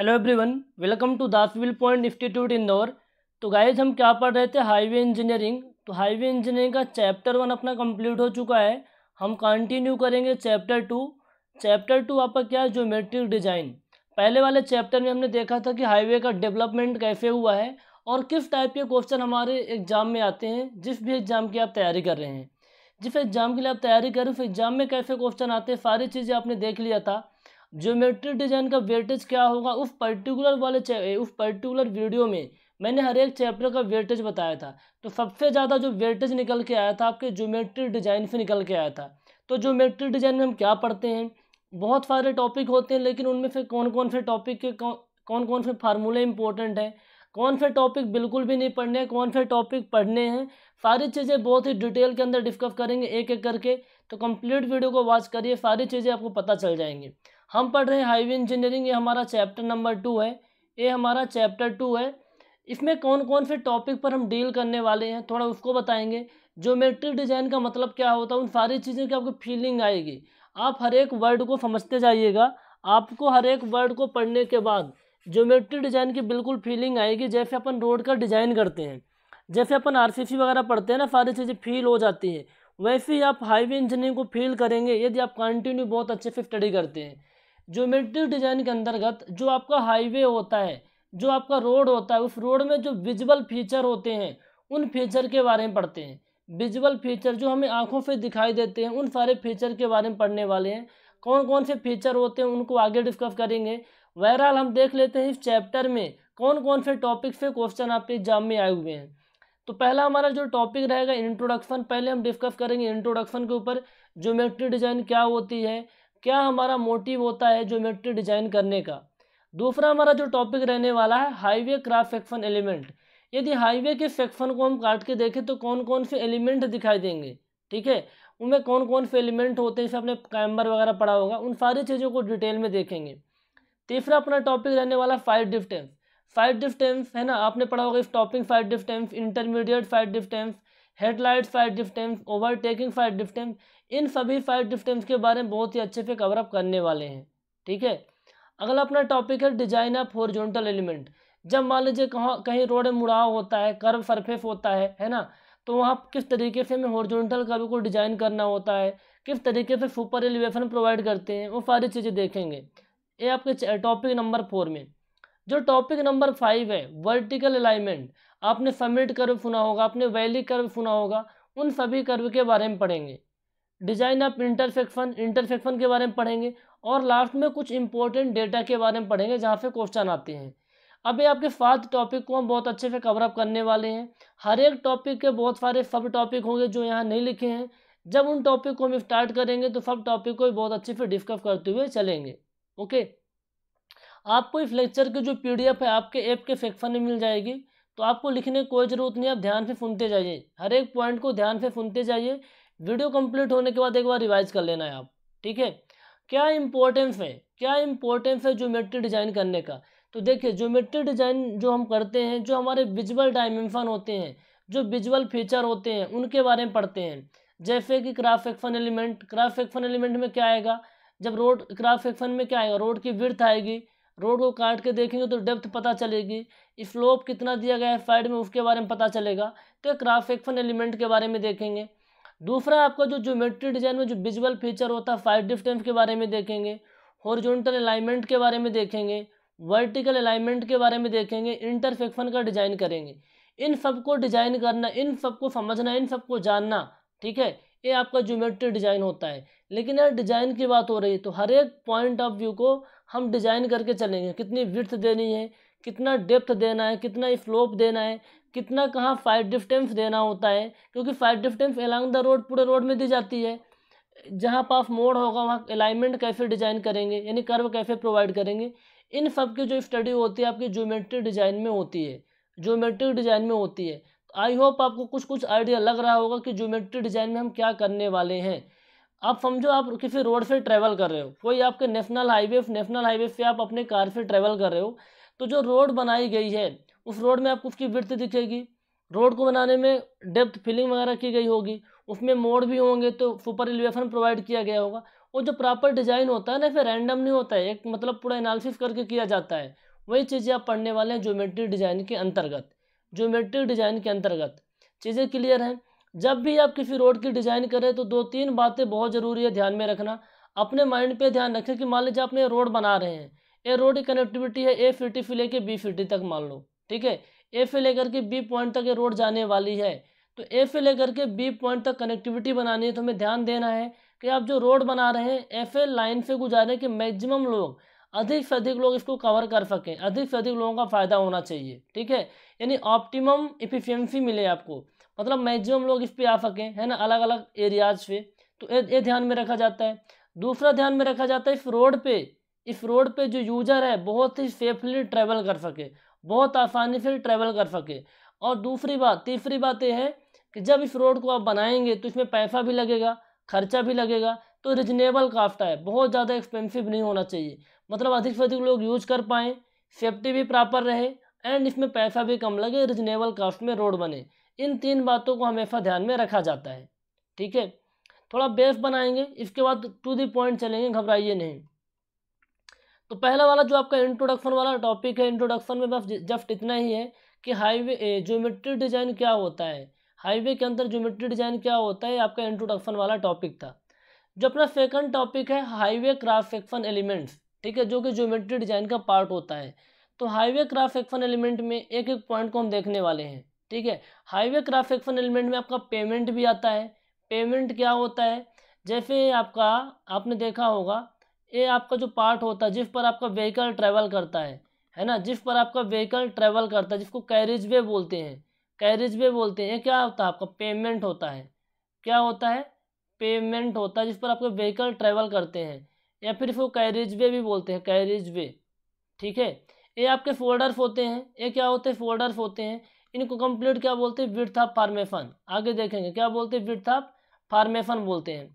Hello everyone welcome to दासविल point institute Indore तो guys हम क्या पढ़ रहे थे हाईवे इंजीनियरिंग तो हाईवे इंजीनियरिंग का चैप्टर वन अपना कंप्लीट हो चुका है हम कंटिन्यू करेंगे चैप्टर टू चैप्टर टू आपका क्या है ज्योमेट्रिक डिजाइन पहले वाले चैप्टर में हमने देखा था कि हाईवे का डेवलपमेंट कैसे हुआ है और किस टाइप के क्वेश्चन हमारे एग्जाम में आते हैं जिस भी एग्जाम की आप तैयारी कर रहे हैं जिस एग्जाम के लिए आप तैयारी करें उस एग्जाम में कैसे क्वेश्चन आते हैं सारी चीज़ें आपने देख लिया था ज्योमेट्री डिजाइन का वेटेज क्या होगा उस पर्टिकुलर वाले उस पर्टिकुलर वीडियो में मैंने हर एक चैप्टर का वेटेज बताया था तो सबसे ज़्यादा जो वेटेज निकल के आया था आपके ज्योमेट्री डिजाइन से निकल के आया था तो ज्योमेट्री डिजाइन में हम क्या पढ़ते हैं बहुत सारे टॉपिक होते हैं लेकिन उनमें से कौन कौन से टॉपिक के कौन कौन से फार्मूले इंपॉर्टेंट हैं कौन से टॉपिक बिल्कुल भी नहीं पढ़ने हैं कौन से टॉपिक पढ़ने हैं सारी चीज़ें बहुत ही डिटेल के अंदर डिस्कस करेंगे एक एक करके तो कंप्लीट वीडियो को वॉच करिए सारी चीज़ें आपको पता चल जाएंगी हम पढ़ रहे हैं हाईवे इंजीनियरिंग ये हमारा चैप्टर नंबर टू है ये हमारा चैप्टर टू है इसमें कौन कौन से टॉपिक पर हम डील करने वाले हैं थोड़ा उसको बताएंगे ज्योमेट्रिक डिजाइन का मतलब क्या होता है उन सारी चीज़ों की आपको फीलिंग आएगी आप हर एक वर्ड को समझते जाइएगा आपको हर एक वर्ड को पढ़ने के बाद ज्योमेट्रिक डिजाइन की बिल्कुल फीलिंग आएगी जैसे अपन रोड का डिजाइन करते हैं जैसे अपन आर वगैरह पढ़ते हैं ना सारी चीज़ें फील हो जाती हैं वैसे ही आप हाईवे इंजीनियरिंग को फील करेंगे यदि आप कंटिन्यू बहुत अच्छे से स्टडी करते हैं ज्योमेट्रिक डिजाइन के अंतर्गत जो आपका हाईवे होता है जो आपका रोड होता है उस रोड में जो विजुअल फीचर होते हैं उन फीचर के बारे में पढ़ते हैं विजुअल फीचर जो हमें आंखों से दिखाई देते हैं उन सारे फीचर के बारे में पढ़ने वाले हैं कौन कौन से फीचर होते हैं उनको आगे डिस्कस करेंगे बहरहाल हम देख लेते हैं इस चैप्टर में कौन कौन से टॉपिक से क्वेश्चन आपके एग्जाम में आए हुए हैं तो पहला हमारा जो टॉपिक रहेगा इंट्रोडक्शन पहले हम डिस्कस करेंगे इंट्रोडक्शन के ऊपर ज्योमेट्री डिजाइन क्या होती है क्या हमारा मोटिव होता है ज्योमेट्री डिजाइन करने का दूसरा हमारा जो टॉपिक रहने वाला है हाईवे क्राफ्ट सेक्शन एलिमेंट यदि हाईवे के सेक्शन को हम काट के देखें तो कौन कौन से एलिमेंट दिखाई देंगे ठीक है उनमें कौन कौन से एलिमेंट होते हैं जैसे आपने कैम्बर वगैरह पढ़ा होगा उन सारी चीज़ों को डिटेल में देखेंगे तीसरा अपना टॉपिक रहने वाला फाइव डिस्टेंस फाइव डिस्टेंस है ना आपने पढ़ा होगा इस topic five distance intermediate five distance headlights fire distance overtaking fire distance इन सभी फायर डिस्टेंस के बारे में बहुत ही अच्छे से कवरअप करने वाले हैं ठीक है अगला अपना टॉपिक है डिजाइन ऑफ हॉरिजॉन्टल एलिमेंट जब मान लीजिए कहाँ कहीं रोड में मुड़ाव होता है कर्व सरफेस होता है है ना तो वहाँ किस तरीके से हमें हॉरिजॉन्टल कर्व को डिजाइन करना होता है किस तरीके से सुपर एलिवेशन प्रोवाइड करते हैं वो सारी चीज़ें देखेंगे ये आपके टॉपिक नंबर फोर में जो टॉपिक नंबर फाइव है वर्टिकल अलाइनमेंट आपने समिट कर्व सुना होगा आपने वैली कर्व सुना होगा उन सभी कर्व के बारे में पढ़ेंगे डिजाइन ऑफ इंटरसेक्शन इंटरसेक्शन के बारे में पढ़ेंगे और लास्ट में कुछ इंपॉर्टेंट डेटा के बारे में पढ़ेंगे जहाँ से क्वेश्चन आते हैं अभी आपके सात टॉपिक को हम बहुत अच्छे से कवर अप करने वाले हैं हर एक टॉपिक के बहुत सारे सब टॉपिक होंगे जो यहाँ नहीं लिखे हैं जब उन टॉपिक को हम स्टार्ट करेंगे तो सब टॉपिक को बहुत अच्छे से डिस्कस करते हुए चलेंगे ओके आपको इस लेक्चर की जो पी है आपके ऐप के सेक्शन में मिल जाएगी तो आपको लिखने की कोई ज़रूरत नहीं आप ध्यान से सुनते जाइए हर एक पॉइंट को ध्यान से सुनते जाइए वीडियो कंप्लीट होने के बाद एक बार रिवाइज कर लेना है आप ठीक है क्या इम्पोर्टेंस है क्या इंपॉर्टेंस है ज्योमेट्री डिज़ाइन करने का तो देखिए ज्योमेट्री डिज़ाइन जो हम करते हैं जो हमारे विजुअल डायमेंशन होते हैं जो विजुअल फीचर होते हैं उनके बारे में पढ़ते हैं जैसे कि cross section element cross section element में क्या आएगा जब रोड क्राफ सेक्शन में क्या आएगा रोड की विर्थ आएगी रोड को काट के देखेंगे तो डेप्थ पता चलेगी स्लोप कितना दिया गया है साइड में उसके बारे में पता चलेगा तो क्रॉस सेक्शन एलिमेंट के बारे में देखेंगे दूसरा आपका जो ज्योमेट्री डिजाइन में जो विजुअल फीचर होता है फाइव डिस्टेंस के बारे में देखेंगे हॉरिजॉन्टल अलाइनमेंट के बारे में देखेंगे वर्टिकल अलाइनमेंट के बारे में देखेंगे इंटरसेक्शन का डिजाइन करेंगे इन सबको डिजाइन करना इन सबको समझना इन सबको जानना ठीक है ये आपका ज्योमेट्री डिजाइन होता है लेकिन यार डिजाइन की बात हो रही है तो हर एक पॉइंट ऑफ व्यू को हम डिज़ाइन करके चलेंगे कितनी विर्थ देनी है कितना डेप्थ देना है कितना स्लोप देना है कितना कहाँ फाइव डिस्टेंस देना होता है क्योंकि फाइव डिस्टेंस एलॉन्ग द रोड पूरे रोड में दी जाती है जहाँ पास मोड़ होगा वहाँ अलाइनमेंट कैसे डिज़ाइन करेंगे यानी कर्व कैसे प्रोवाइड करेंगे इन सब की जो स्टडी होती है आपकी ज्योमेट्रिक डिज़ाइन में होती है ज्योमेट्रिक डिज़ाइन में होती है आई होप आपको कुछ कुछ आइडिया लग रहा होगा कि ज्योमेट्री डिज़ाइन में हम क्या करने वाले हैं आप समझो आप किसी रोड से ट्रैवल कर रहे हो कोई आपके नेशनल हाईवे नेशनल हाईवे से आप अपने कार से ट्रैवल कर रहे हो तो जो रोड बनाई गई है उस रोड में आपको उसकी वृत्ति दिखेगी रोड को बनाने में डेप्थ फिलिंग वगैरह की गई होगी उसमें मोड़ भी होंगे तो सुपर एलिवेशन प्रोवाइड किया गया होगा और जो प्रॉपर डिज़ाइन होता है ना फिर रैंडम नहीं होता है एक मतलब पूरा एनालिसिस करके किया जाता है वही चीज़ें आप पढ़ने वाले हैं ज्योमेट्रिक डिज़ाइन के अंतर्गत ज्योमेट्रिक डिज़ाइन के अंतर्गत चीज़ें क्लियर हैं जब भी आप किसी रोड की डिज़ाइन करें तो दो तीन बातें बहुत ज़रूरी है ध्यान में रखना अपने माइंड पे ध्यान रखें कि मान लीजिए आपने ये रोड बना रहे हैं ए रोड की कनेक्टिविटी है ए सिटी से लेकर बी सिटी तक मान लो ठीक है ए से लेकर के बी पॉइंट तक ये रोड जाने वाली है तो ए से लेकर के बी पॉइंट तक कनेक्टिविटी बनानी है तो हमें ध्यान देना है कि आप जो रोड बना रहे हैं एफ लाइन से गुजारें कि मैक्सिमम लोग अधिक से अधिक लोग इसको कवर कर सकें अधिक से अधिक लोगों का फ़ायदा होना चाहिए ठीक है यानी ऑप्टिमम इफिशियंसी मिले आपको मतलब मैक्सिमम लोग इस पर आ सकें है ना अलग अलग एरियाज पे तो ये ध्यान में रखा जाता है दूसरा ध्यान में रखा जाता है इस रोड पे इस रोड पे जो यूजर है बहुत ही सेफली ट्रैवल कर सके बहुत आसानी से ट्रैवल कर सके और दूसरी बात तीसरी बात यह है कि जब इस रोड को आप बनाएंगे तो इसमें पैसा भी लगेगा खर्चा भी लगेगा तो रिजनेबल कास्ट है बहुत ज़्यादा एक्सपेंसिव नहीं होना चाहिए मतलब अधिक से अधिक लोग यूज कर पाएँ सेफ्टी भी प्रॉपर रहे एंड इसमें पैसा भी कम लगे रिजनेबल कास्ट में रोड बने इन तीन बातों को हमेशा ध्यान में रखा जाता है ठीक है थोड़ा बेस बनाएंगे इसके बाद टू दी पॉइंट चलेंगे घबराइए नहीं तो पहला वाला जो आपका इंट्रोडक्शन वाला टॉपिक है इंट्रोडक्शन में बस जस्ट इतना ही है कि हाईवे ज्योमेट्री डिजाइन क्या होता है हाईवे के अंदर ज्योमेट्री डिजाइन क्या होता है आपका इंट्रोडक्शन वाला टॉपिक था जो अपना सेकंड टॉपिक है हाईवे क्रॉस सेक्शन एलिमेंट्स ठीक है जो कि ज्योमेट्री डिजाइन का पार्ट होता है तो हाईवे क्रॉस सेक्शन एलिमेंट में एक एक पॉइंट को हम देखने वाले हैं ठीक है हाईवे क्राफ्ट एक्शन एलिमेंट में आपका पेमेंट भी आता है पेमेंट क्या होता है जैसे आपका आपने देखा होगा ये आपका जो पार्ट होता है जिस पर आपका व्हीकल ट्रैवल करता है है ना जिस पर आपका व्हीकल ट्रैवल करता है जिसको कैरिज वे बोलते हैं कैरिज वे बोलते हैं क्या होता है आपका पेमेंट होता है क्या होता है पेमेंट होता है जिस पर आपका व्हीकल ट्रैवल करते हैं या फिर इसको कैरिज वे भी बोलते हैं कैरिज वे ठीक है ये आपके फोल्डर्स होते हैं ये क्या होते हैं फोल्डर्स होते हैं इनको कंप्लीट क्या बोलते हैं विर्थ फार्मेफन आगे देखेंगे क्या बोलते हैं विर्थ फार्मेफन बोलते हैं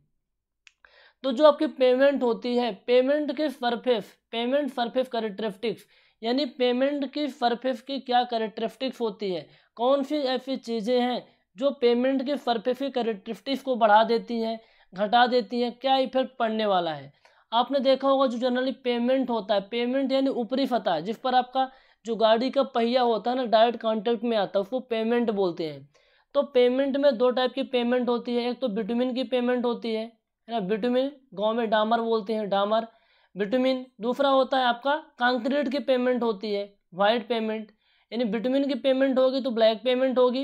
तो जो आपकी पेमेंट होती है पेमेंट के फरफेफ पेमेंट फरफेफ करेक्टरिस्टिक्स यानी पेमेंट की फरफेफ की क्या करेक्टरिस्टिक्स होती है कौन सी ऐसी चीज़ें हैं जो पेमेंट के फरफेफ की करेक्टरिस्टिक्स को बढ़ा देती हैं घटा देती हैं क्या इफेक्ट पड़ने वाला है आपने देखा होगा जो जनरली पेमेंट होता है पेमेंट यानी ऊपरी फतह जिस पर आपका जो गाड़ी का पहिया होता है ना डायरेक्ट कॉन्टैक्ट में आता है उसको पेमेंट बोलते हैं तो पेमेंट में दो टाइप की पेमेंट होती है एक तो बिटुमिन की पेमेंट होती है है ना बिटुमिन गाँव में डामर बोलते हैं डामर बिटुमिन दूसरा होता है आपका कंक्रीट की पेमेंट होती है वाइट पेमेंट यानी बिटुमिन की पेमेंट होगी तो ब्लैक पेमेंट होगी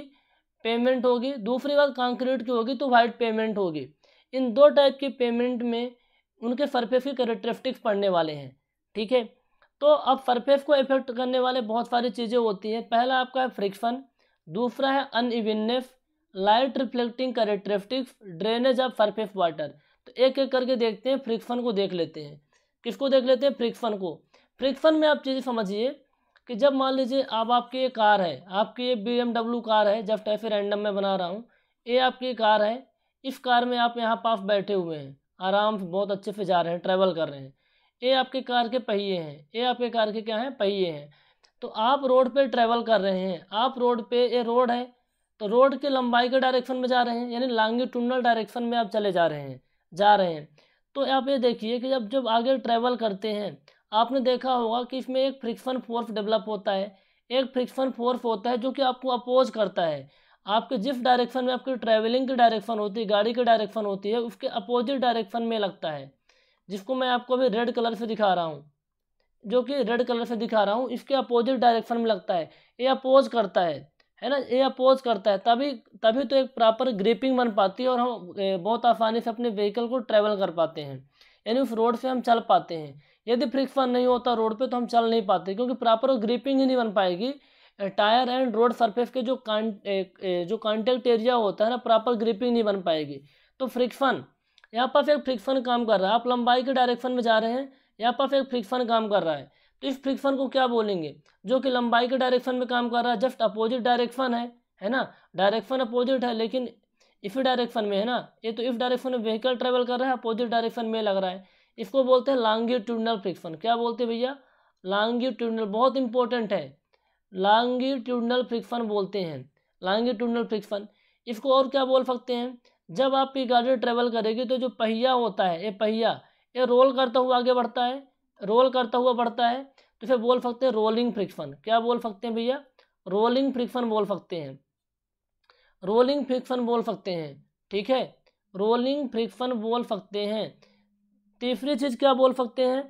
पेमेंट होगी दूसरी बात कंक्रीट की होगी तो वाइट पेमेंट होगी इन दो टाइप की पेमेंट में उनके सरफेस की करेक्टरिस्टिक्स पढ़ने वाले हैं ठीक है तो अब सरफेस को इफेक्ट करने वाले बहुत सारी चीज़ें होती हैं पहला आपका है फ्रिक्शन दूसरा है unevenness light reflecting characteristics drainage of surface water तो एक एक करके देखते हैं फ्रिक्शन को देख लेते हैं किसको देख लेते हैं फ्रिक्शन को फ्रिक्शन में आप चीज़ें समझिए कि जब मान लीजिए आप आपकी ये कार है आपकी ये बी कार है जब टैफे रैंडम में बना रहा हूँ ये आपकी कार है इस कार में आप यहाँ पास बैठे हुए हैं आराम से बहुत अच्छे से जा रहे हैं ट्रैवल कर रहे हैं ये आपके कार के पहिए हैं ये आपके कार के क्या हैं पहिए हैं तो आप रोड पे ट्रैवल कर रहे हैं आप रोड पे ये रोड है तो रोड के लंबाई के डायरेक्शन में जा रहे हैं यानी लॉन्गिट्यूडनल डायरेक्शन में आप चले जा रहे हैं जा रहे हैं तो आप ये देखिए कि जब जब आगे ट्रैवल करते हैं आपने देखा होगा कि इसमें एक फ्रिक्शन फोर्स डेवलप होता है एक फ्रिक्शन फोर्स होता है जो कि आपको अपोज करता है आपके जिस डायरेक्शन में आपकी ट्रैवलिंग की डायरेक्शन होती है गाड़ी की डायरेक्शन होती है उसके अपोजिट डायरेक्शन में लगता है जिसको मैं आपको अभी रेड कलर से दिखा रहा हूँ जो कि रेड कलर से दिखा रहा हूँ इसके अपोजिट डायरेक्शन में लगता है ये अपोज करता है है ना ये अपोज करता है तभी तभी तो एक प्रॉपर ग्रिपिंग बन पाती है और हम बहुत आसानी से अपने व्हीकल को ट्रैवल कर पाते हैं यानी उस रोड से हम चल पाते हैं यदि फ्रिक्शन नहीं होता रोड पे तो हम चल नहीं पाते क्योंकि प्रॉपर ग्रिपिंग ही नहीं बन पाएगी टायर एंड रोड सरफेस के जो कॉन्ट जो कॉन्टेक्ट एरिया होता है ना प्रॉपर ग्रिपिंग नहीं बन पाएगी तो फ्रिक्शन यहाँ पास एक फ्रिक्शन काम कर रहा है आप लंबाई के डायरेक्शन में जा रहे हैं यहाँ पास एक फ्रिक्शन काम कर रहा है तो इस फ्रिक्शन को क्या बोलेंगे जो कि लंबाई के डायरेक्शन में काम कर रहा है जस्ट अपोजिट डायरेक्शन है है ना डायरेक्शन अपोजिट है लेकिन इसी डायरेक्शन में है ना ये तो इस डायरेक्शन में व्हीकल ट्रेवल कर रहा है अपोजिट डायरेक्शन में लग रहा है इसको बोलते हैं लॉन्गिट्यूडनल फ्रिक्शन क्या बोलते हैं भैया लॉन्गिट्यूडनल बहुत इंपॉर्टेंट है लॉन्गिट्यूडनल फ्रिक्शन बोलते हैं लॉन्गिट्यूडनल फ्रिक्शन इसको और क्या बोल सकते हैं जब आपकी गाड़ी ट्रेवल करेगी तो जो पहिया होता है ये पहिया ये रोल करता हुआ आगे बढ़ता है रोल करता हुआ बढ़ता है तो फिर बोल सकते हैं रोलिंग फ्रिक्शन क्या बोल सकते हैं भैया रोलिंग फ्रिक्शन बोल सकते हैं रोलिंग फ्रिक्शन बोल सकते हैं ठीक है रोलिंग फ्रिक्शन बोल सकते हैं तीसरी चीज़ क्या बोल सकते हैं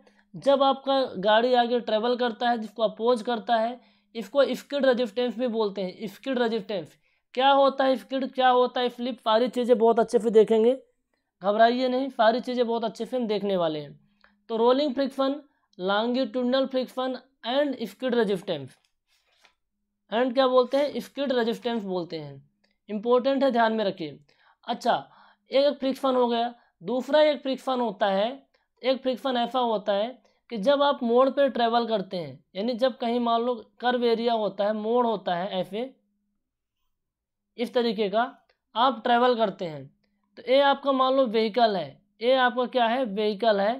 जब आपका गाड़ी आगे ट्रेवल करता है जिसको अपोज करता है इसको स्किड रजिस्टेंस भी बोलते हैं स्किड रजिस्टेंस क्या होता है किड क्या होता है फ्लिप सारी चीज़ें बहुत अच्छे से देखेंगे घबराइए नहीं सारी चीज़ें बहुत अच्छे से हम देखने वाले हैं तो rolling friction longitudinal friction and skid resistance and क्या बोलते हैं स्किड रजिस्टेंस बोलते हैं इंपॉर्टेंट है ध्यान में रखिए अच्छा एक एक फ्रिक्शन हो गया दूसरा एक फ्रिक्शन होता है एक फ्रिक्शन ऐसा होता है कि जब आप मोड़ पर ट्रेवल करते हैं यानी जब कहीं मान लो कर्व एरिया होता है मोड़ होता है ऐसे इस तरीके का आप ट्रैवल करते हैं तो ए आपका मान लो व्हीकल है ए आपका क्या है व्हीकल है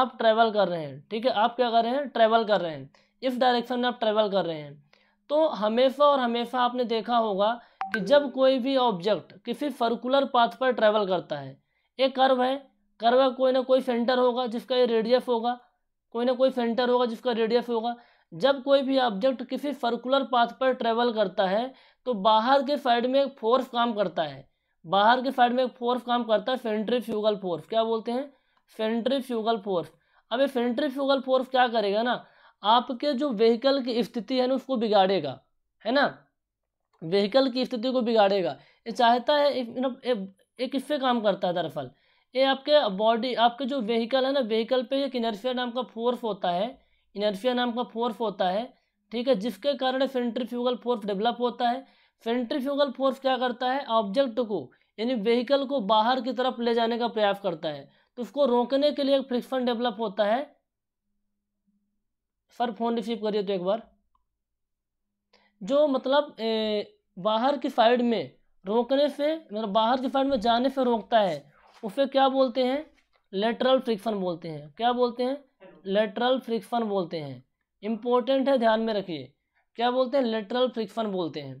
आप ट्रैवल कर रहे हैं ठीक है आप क्या कर रहे हैं ट्रैवल कर रहे हैं इस डायरेक्शन में आप ट्रैवल कर रहे हैं तो हमेशा और हमेशा आपने देखा होगा कि जब कोई भी ऑब्जेक्ट किसी सर्कुलर पाथ पर ट्रैवल करता है एक कर्व है कर्व का कोई ना कोई सेंटर होगा जिसका ये रेडियस होगा कोई ना कोई सेंटर होगा जिसका रेडियस होगा जब कोई भी ऑब्जेक्ट किसी सर्कुलर पाथ पर ट्रेवल करता है तो बाहर के साइड में एक फोर्स काम करता है बाहर के साइड में एक फोर्स काम करता है फ्यूगल फोर्स क्या बोलते हैं फ्यूगल फोर्स अब ये फ्यूगल फोर्स क्या करेगा ना आपके जो व्हीकल की स्थिति है ना उसको बिगाड़ेगा है ना व्हीकल की स्थिति को बिगाड़ेगा ये चाहता है मतलब ये किससे काम करता है दरअसल ये आपके बॉडी आपके जो व्हीकल है ना व्हीकल पे एक इनर्फिया नाम का फोर्स होता है इनर्फिया नाम का फोर्स होता है ठीक है जिसके कारण फेंट्रीफ्यूगल फोर्स डेवलप होता है फेंट्रीफ्यूगल फोर्स क्या करता है ऑब्जेक्ट को यानी व्हीकल को बाहर की तरफ ले जाने का प्रयास करता है तो उसको रोकने के लिए एक फ्रिक्शन डेवलप होता है सर फोन रिसीव करिए तो एक बार जो मतलब ए, बाहर की साइड में रोकने से मतलब बाहर की साइड में जाने से रोकता है उसे क्या बोलते हैं लेटरल फ्रिक्शन बोलते हैं क्या बोलते हैं लेटरल फ्रिक्शन बोलते हैं इम्पोर्टेंट है ध्यान में रखिए क्या बोलते हैं लेटरल फ्रिक्शन बोलते हैं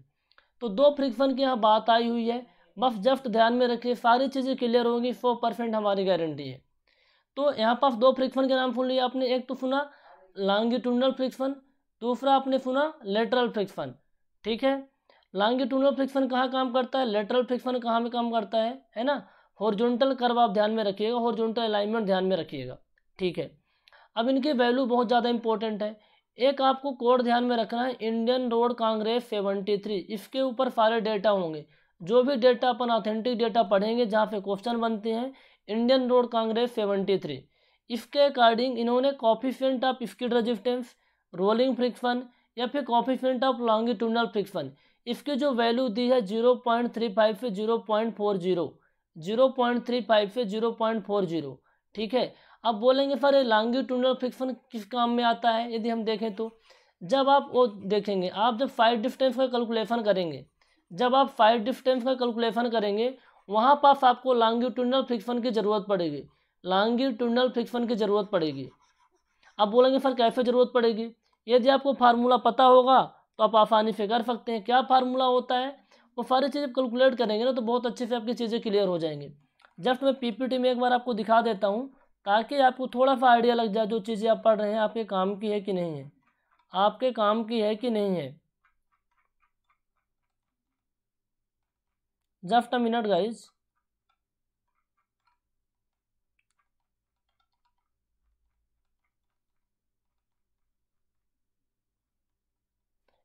तो दो फ्रिक्शन की यहाँ बात आई हुई है बस जस्ट ध्यान में रखिए सारी चीज़ें क्लियर होंगी सौ परसेंट हमारी गारंटी है तो यहाँ पास दो फ्रिक्शन के नाम सुन लिया आपने एक तो सुना लॉन्गिट्यूडनल फ्रिक्शन दूसरा आपने सुना लेटरल फ्रिक्शन ठीक है लॉन्गिट्यूडनल फ्रिक्शन कहाँ काम करता है लेटरल फ्रिक्शन कहाँ में काम करता है है ना हॉर्जोंटल कर्व आप ध्यान में रखिएगा हॉर्जोनटल अलाइनमेंट ध्यान में रखिएगा ठीक है अब इनकी वैल्यू बहुत ज़्यादा इंपॉर्टेंट है एक आपको कोड ध्यान में रखना है Indian road Congress seventy three इसके ऊपर सारे डेटा होंगे जो भी डेटा अपन ऑथेंटिक डेटा पढ़ेंगे जहाँ पे क्वेश्चन बनते हैं Indian road Congress seventy three इसके अकॉर्डिंग इन्होंने coefficient of skid resistance rolling friction या फिर कॉफिशेंट ऑफ लॉन्गिट्यूडनल फ्रिक्शन इसकी जो वैल्यू दी है जीरो पॉइंट थ्री फाइव से zero point four zero zero point three five से जीरो पॉइंट फोर जीरो ठीक है अब बोलेंगे सर लॉन्गिट्यूडनल फिक्सन किस काम में आता है यदि हम देखें तो जब आप वो देखेंगे आप जब फाइव डिस्टेंस का कैलकुलेशन करेंगे जब आप फाइव डिस्टेंस का कैलकुलेशन करेंगे वहाँ पास आपको लॉन्गिट्यूडनल फिक्सन की ज़रूरत पड़ेगी लॉन्गिट्यूडनल फिक्सन की ज़रूरत पड़ेगी आप बोलेंगे सर कैसे ज़रूरत पड़ेगी यदि आपको फार्मूला पता होगा तो आप आसानी से कर सकते हैं क्या फार्मूला होता है वो सारी चीज़ें कैलकुलेट करेंगे ना तो बहुत अच्छे से आपकी चीज़ें क्लियर हो जाएंगे जस्ट मैं पीपीटी में एक बार आपको दिखा देता हूँ ताकि आपको थोड़ा सा आइडिया लग जाए जो चीज़ें आप पढ़ रहे हैं आपके काम की है कि नहीं है आपके काम की है कि नहीं है जस्ट अ मिनट गाइज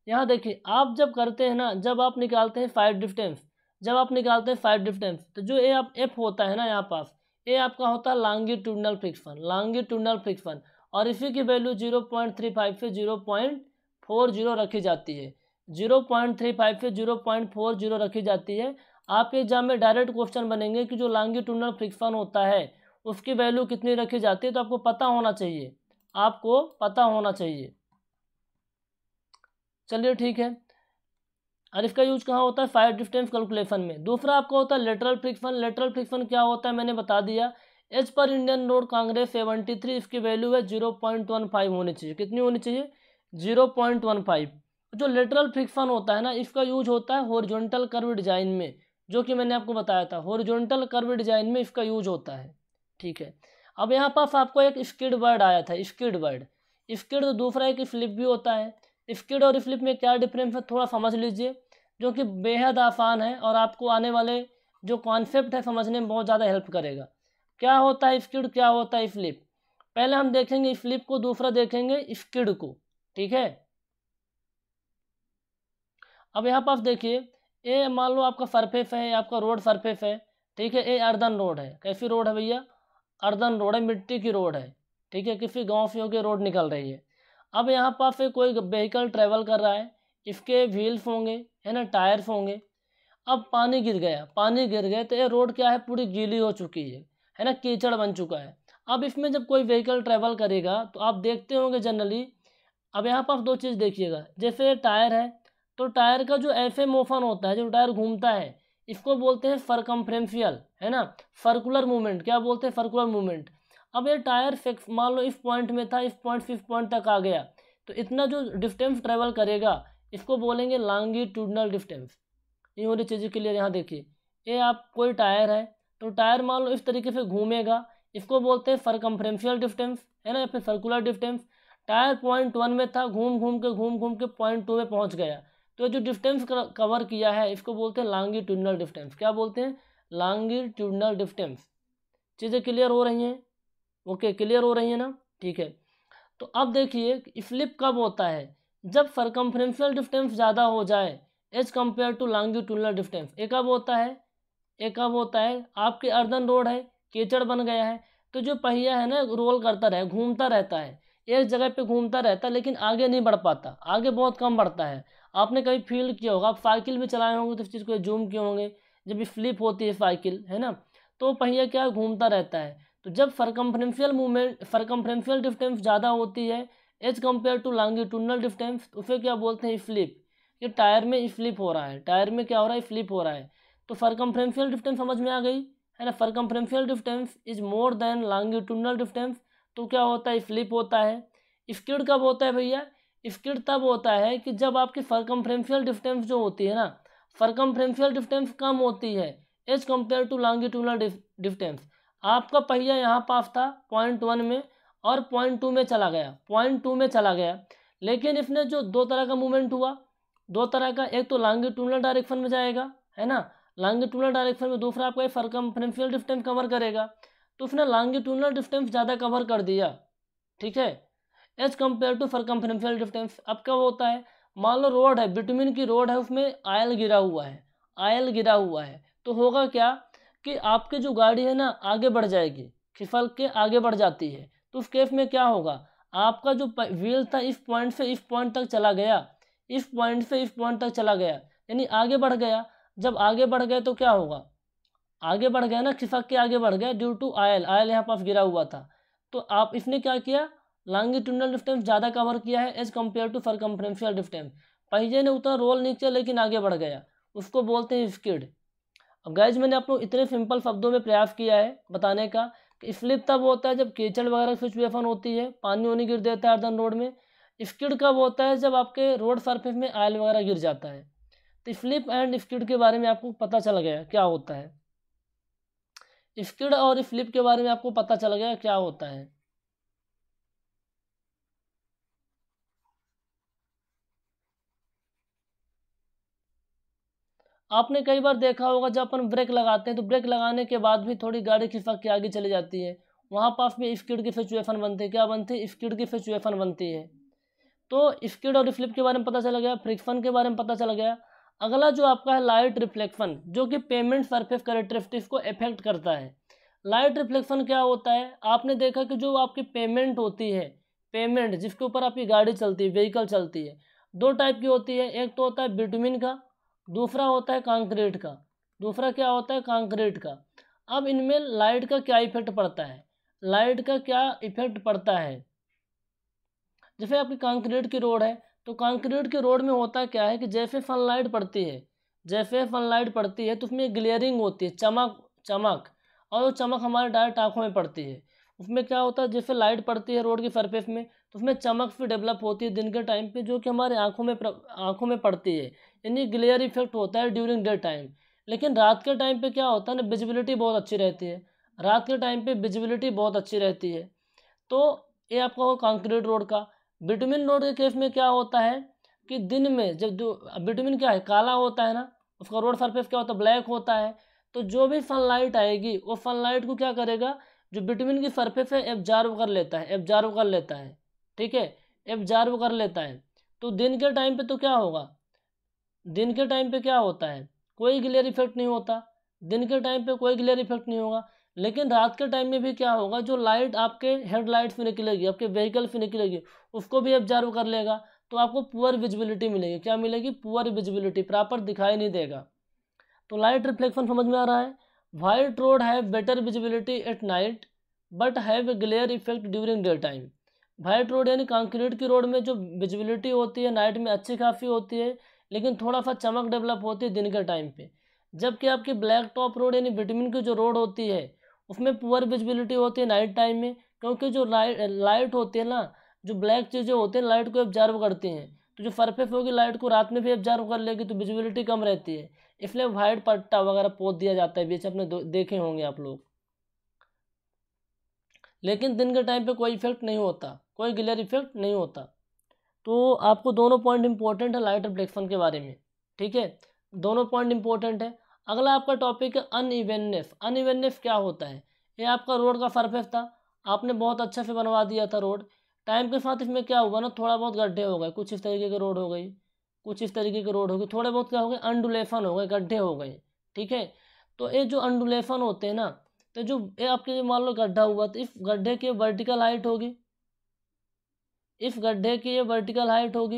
यहाँ देखिए आप जब करते हैं ना जब आप निकालते हैं फाइव डिस्टेंस जब आप निकालते हैं फाइव डिस्टेंस तो जो ए आप एफ होता है ना यहाँ पास ये आपका होता है लॉन्गिट्यूडनल फ्रिक्शन लॉन्गिट्यूडनल फ्रिक्शन और इसी की value zero point three five से जीरो पॉइंट फोर जीरो रखी जाती है जीरो पॉइंट थ्री फाइव से जीरो पॉइंट फोर जीरो रखी जाती है आपके एग्जाम में डायरेक्ट क्वेश्चन बनेंगे कि जो लॉन्गिट्यूडनल फन होता है उसकी वैल्यू कितनी रखी जाती है तो आपको पता होना चाहिए आपको पता होना चाहिए चलिए ठीक है और इसका यूज कहाँ होता है फायर डिस्टेंस कैलकुलेशन में दूसरा आपका होता है लेटरल फ्रिक्शन लेटरल फ्रिक्शन क्या होता है मैंने बता दिया एज पर Indian road Congress seventy three इसकी वैल्यू है जीरो पॉइंट वन फाइव होनी चाहिए कितनी होनी चाहिए जीरो पॉइंट वन फाइव जो लेटरल फ्रिक्शन होता है ना इसका यूज होता है हॉरिजॉन्टल कर्व डिजाइन में जो कि मैंने आपको बताया था हॉरिजॉन्टल कर्व डिजाइन में इसका यूज होता है ठीक है अब यहाँ पास आपको एक स्किड वर्ड आया था स्किड वर्ड स्किड दूसरा एक स्लिप भी होता है स्किड और स्लिप में क्या डिफरेंस है थोड़ा समझ लीजिए जो कि बेहद आसान है और आपको आने वाले जो कॉन्सेप्ट है समझने में बहुत ज़्यादा हेल्प करेगा क्या होता है स्किड क्या होता है फ्लिप पहले हम देखेंगे फ्लिप को दूसरा देखेंगे स्किड को ठीक है अब यहाँ पास देखिए ए मान लो आपका सरफेस है आपका रोड सरफेस है ठीक है ए अर्दन रोड है कैसी रोड है भैया अर्दन रोड है मिट्टी की रोड है ठीक है किसी गांव से होकर रोड निकल रही है अब यहाँ पास कोई व्हीकल ट्रेवल कर रहा है इसके व्हील्स होंगे है ना टायर्स होंगे अब पानी गिर गया पानी गिर गया तो ये रोड क्या है पूरी गीली हो चुकी है है ना कीचड़ बन चुका है अब इसमें जब कोई व्हीकल ट्रैवल करेगा तो आप देखते होंगे जनरली अब यहाँ पर दो चीज़ देखिएगा जैसे टायर है तो टायर का जो ऐसे मोफन होता है जो टायर घूमता है इसको बोलते हैं सरकम्फ्रेंशियल है ना सर्कुलर मूवमेंट क्या बोलते हैं सर्कुलर मूवमेंट अब ये टायर मान लो इस पॉइंट में था इस पॉइंट से इस पॉइंट तक आ गया तो इतना जो डिस्टेंस ट्रेवल करेगा इसको बोलेंगे लॉन्गिट्यूडनल डिस्टेंस ये वाली चीज़ें क्लियर यहाँ देखिए ये आप कोई टायर है तो टायर मान लो इस तरीके से घूमेगा इसको बोलते हैं सरकम्फ्रेंशियल डिस्टेंस है ना या फिर circular distance tyre point one में था घूम घूम के घूम घूम के पॉइंट टू में पहुंच गया तो जो डिस्टेंस कवर किया है इसको बोलते हैं लॉन्गिट्यूडनल डिस्टेंस क्या बोलते हैं लॉन्गिट्यूडनल डिस्टेंस चीज़ें क्लियर हो रही हैं ओके क्लियर हो रही हैं ना ठीक है तो अब देखिए स्लिप कब होता है जब सरकमफ्रेंशियल डिस्टेंस ज़्यादा हो जाए as compared to longitudinal distance एक अब होता है एक अब होता है आपके अर्दन रोड है कीचड़ बन गया है तो जो पहिया है ना रोल करता रहे घूमता रहता है एक जगह पे घूमता रहता है लेकिन आगे नहीं बढ़ पाता आगे बहुत कम बढ़ता है आपने कभी फील किया होगा आप साइकिल भी चलाए होंगे तो इस चीज़ को जूम किए होंगे जब भी फ्लिप होती है साइकिल है ना तो पहिया क्या घूमता रहता है तो जब सरकमफ्रेंशियल मूवमेंट सरकमफ्रेंशियल डिस्टेंस ज़्यादा होती है as compared to longitudinal distance उसे क्या बोलते हैं स्लिप कि टायर में स्लिप हो रहा है टायर में क्या हो रहा है स्लिप हो रहा है तो सरकमफ्रेंशियल डिस्टेंस समझ में आ गई है ना circumferential distance is more than longitudinal distance तो क्या होता है स्लिप होता है स्किड कब होता है भैया स्किड तब होता है कि जब आपकी सरकमफ्रेंशियल डिस्टेंस जो होती है ना सरकमफ्रेंशियल डिस्टेंस कम होती है as compared to longitudinal distance आपका पहिया यहाँ पास था पॉइंट वन में और पॉइंट टू में चला गया पॉइंट टू में चला गया लेकिन इसने जो दो तरह का मूवमेंट हुआ दो तरह का एक तो लॉन्गिट्यूडनल डायरेक्शन में जाएगा है ना लॉन्गिट्यूडनल डायरेक्शन में दूसरा आपका फ्रेमफियल डिस्टेंस कवर करेगा तो उसने लॉन्गिट्यूडनल डिस्टेंस ज़्यादा कवर कर दिया ठीक है एज कम्पेयर टू फ्रेमफियल डिस्टेंस अब क्या होता है मान लो रोड है बिटमिन की रोड है उसमें आयल गिरा हुआ है आयल गिरा हुआ है तो होगा क्या कि आपकी जो गाड़ी है ना आगे बढ़ जाएगी खिसल के आगे बढ़ जाती है तो उस केस में क्या होगा आपका जो व्हील था इस पॉइंट से इस पॉइंट तक चला गया इस पॉइंट से इस पॉइंट तक चला गया यानी आगे बढ़ गया जब आगे बढ़ गए तो क्या होगा आगे बढ़ गया ना खिसक के आगे बढ़ गया ड्यू टू आयल आयल यहाँ पास गिरा हुआ था तो आप इसने क्या किया लॉन्गिट्यूडनल डिस्टेंस ज़्यादा कवर किया है as compared to circumferential distance पहिए ने उतना रोल नहीं किया लेकिन आगे बढ़ गया उसको बोलते हैं स्किड अब गैज मैंने आप लोग इतने सिंपल शब्दों में प्रयास किया है बताने का स्लिप तब होता है जब कीचड़ वगैरह स्विच वेफन होती है पानी वानी गिर देता है अर्दन रोड में स्किड कब होता है जब आपके रोड सरफेस में आयल वगैरह गिर जाता है तो स्लिप एंड स्किड के बारे में आपको पता चल गया क्या होता है स्किड और स्लिप के बारे में आपको पता चल गया क्या होता है आपने कई बार देखा होगा जब अपन ब्रेक लगाते हैं तो ब्रेक लगाने के बाद भी थोड़ी गाड़ी खिसक के आगे चली जाती है वहाँ पास भी स्किड की सिचुएसन बनती है क्या बनती है स्किड की सिचुएसन बनती है तो स्किड और फ्लिप के बारे में पता चला गया फ्रिक्शन के बारे में पता चला गया अगला जो आपका है लाइट रिफ्लेक्शन जो कि पेमेंट सरफेस करेक्टरिस्टिक्स को इफेक्ट करता है लाइट रिफ्लेक्शन क्या होता है आपने देखा कि जो आपकी पेमेंट होती है पेमेंट जिसके ऊपर आपकी गाड़ी चलती है व्हीकल चलती है दो टाइप की होती है एक तो होता है बिटमिन का दूसरा होता है कंक्रीट का दूसरा क्या होता है कंक्रीट का अब इनमें लाइट का क्या इफेक्ट पड़ता है लाइट का क्या इफेक्ट पड़ता है जैसे आपकी कंक्रीट की रोड है तो कंक्रीट की रोड में होता क्या है कि जैसे सनलाइट पड़ती है जैसे सनलाइट पड़ती है तो उसमें ग्लेयरिंग होती है चमक चमक और वो चमक हमारे डायरेक्ट आँखों में पड़ती है उसमें क्या होता है जैसे लाइट पड़ती है रोड की सरफेस में तो उसमें चमक भी डेवलप होती है दिन के टाइम पे जो कि हमारे आँखों में आँखों में पड़ती है यानी ग्लेयर इफेक्ट होता है ड्यूरिंग डे टाइम लेकिन रात के टाइम पे क्या होता है ना विजिबिलिटी बहुत अच्छी रहती है रात के टाइम पे विजिबिलिटी बहुत अच्छी रहती है तो ये आपका होगा कॉन्क्रीट रोड का बिटमिन रोड के केस में क्या होता है कि दिन में जब जो बिटमिन क्या है काला होता है ना उसका रोड सरफेस क्या होता है ब्लैक होता है तो जो भी सनलाइट आएगी वो सनलाइट को क्या करेगा जो बिटमिन की सरफेस है एब्जार्व कर लेता है एब्जार्व कर लेता है ठीक है एब्जार्व कर लेता है तो दिन के टाइम पे तो क्या होगा दिन के टाइम पे क्या होता है कोई ग्लेयर इफेक्ट नहीं होता दिन के टाइम पे कोई ग्लेयर इफेक्ट नहीं होगा लेकिन रात के टाइम में भी क्या होगा जो लाइट आपके हेडलाइट्स में निकलेगी आपके व्हीकल्स में निकलेगी उसको भी ऑब्जर्व कर लेगा तो आपको पुअर विजिबिलिटी मिलेगी क्या मिलेगी पुअर विजिबिलिटी प्रॉपर दिखाई नहीं देगा तो लाइट रिफ्लेक्शन समझ में आ रहा है white road have better visibility at night but have glare effect during day time white road यानी कंक्रीट की रोड में जो विजिबिलिटी होती है नाइट में अच्छी काफ़ी होती है लेकिन थोड़ा सा चमक डेवलप होती है दिन के टाइम पे जबकि आपकी ब्लैक टॉप रोड यानी विटामिन की जो रोड होती है उसमें पुअर विजिबिलिटी होती है नाइट टाइम में क्योंकि जो लाइट लाइट होती है ना जो ब्लैक चीज़ें होती हैं लाइट को ऑब्जर्व करती हैं तो जो सरफेस होगी लाइट को रात में भी ऑब्जर्व कर लेगी तो विजिबिलिटी कम रहती है इसलिए वाइट पट्टा वगैरह पोत दिया जाता है बीच अपने देखे होंगे आप लोग लेकिन दिन के टाइम पे कोई इफेक्ट नहीं होता कोई ग्लेयर इफेक्ट नहीं होता तो आपको दोनों पॉइंट इंपॉर्टेंट है लाइट और ब्लैक फन के बारे में ठीक है दोनों पॉइंट इंपॉर्टेंट है अगला आपका टॉपिक है अनइवेननेस अनइवेननेस क्या होता है ये आपका रोड का सरफेस था आपने बहुत अच्छे से बनवा दिया था रोड टाइम के साथ इसमें क्या होगा ना थोड़ा बहुत गड्ढे हो गए कुछ इस तरीके के रोड हो गई कुछ इस तरीके के रोड हो गए थोड़े बहुत क्या हो गए अंडुलेफन हो गए गड्ढे हो गए ठीक है तो ये जो अंडुलेफन होते हैं ना तो जो ये आपके मान लो गड्ढा हुआ तो इस गड्ढे की वर्टिकल हाइट होगी इफ़ गड्ढे की ये वर्टिकल हाइट होगी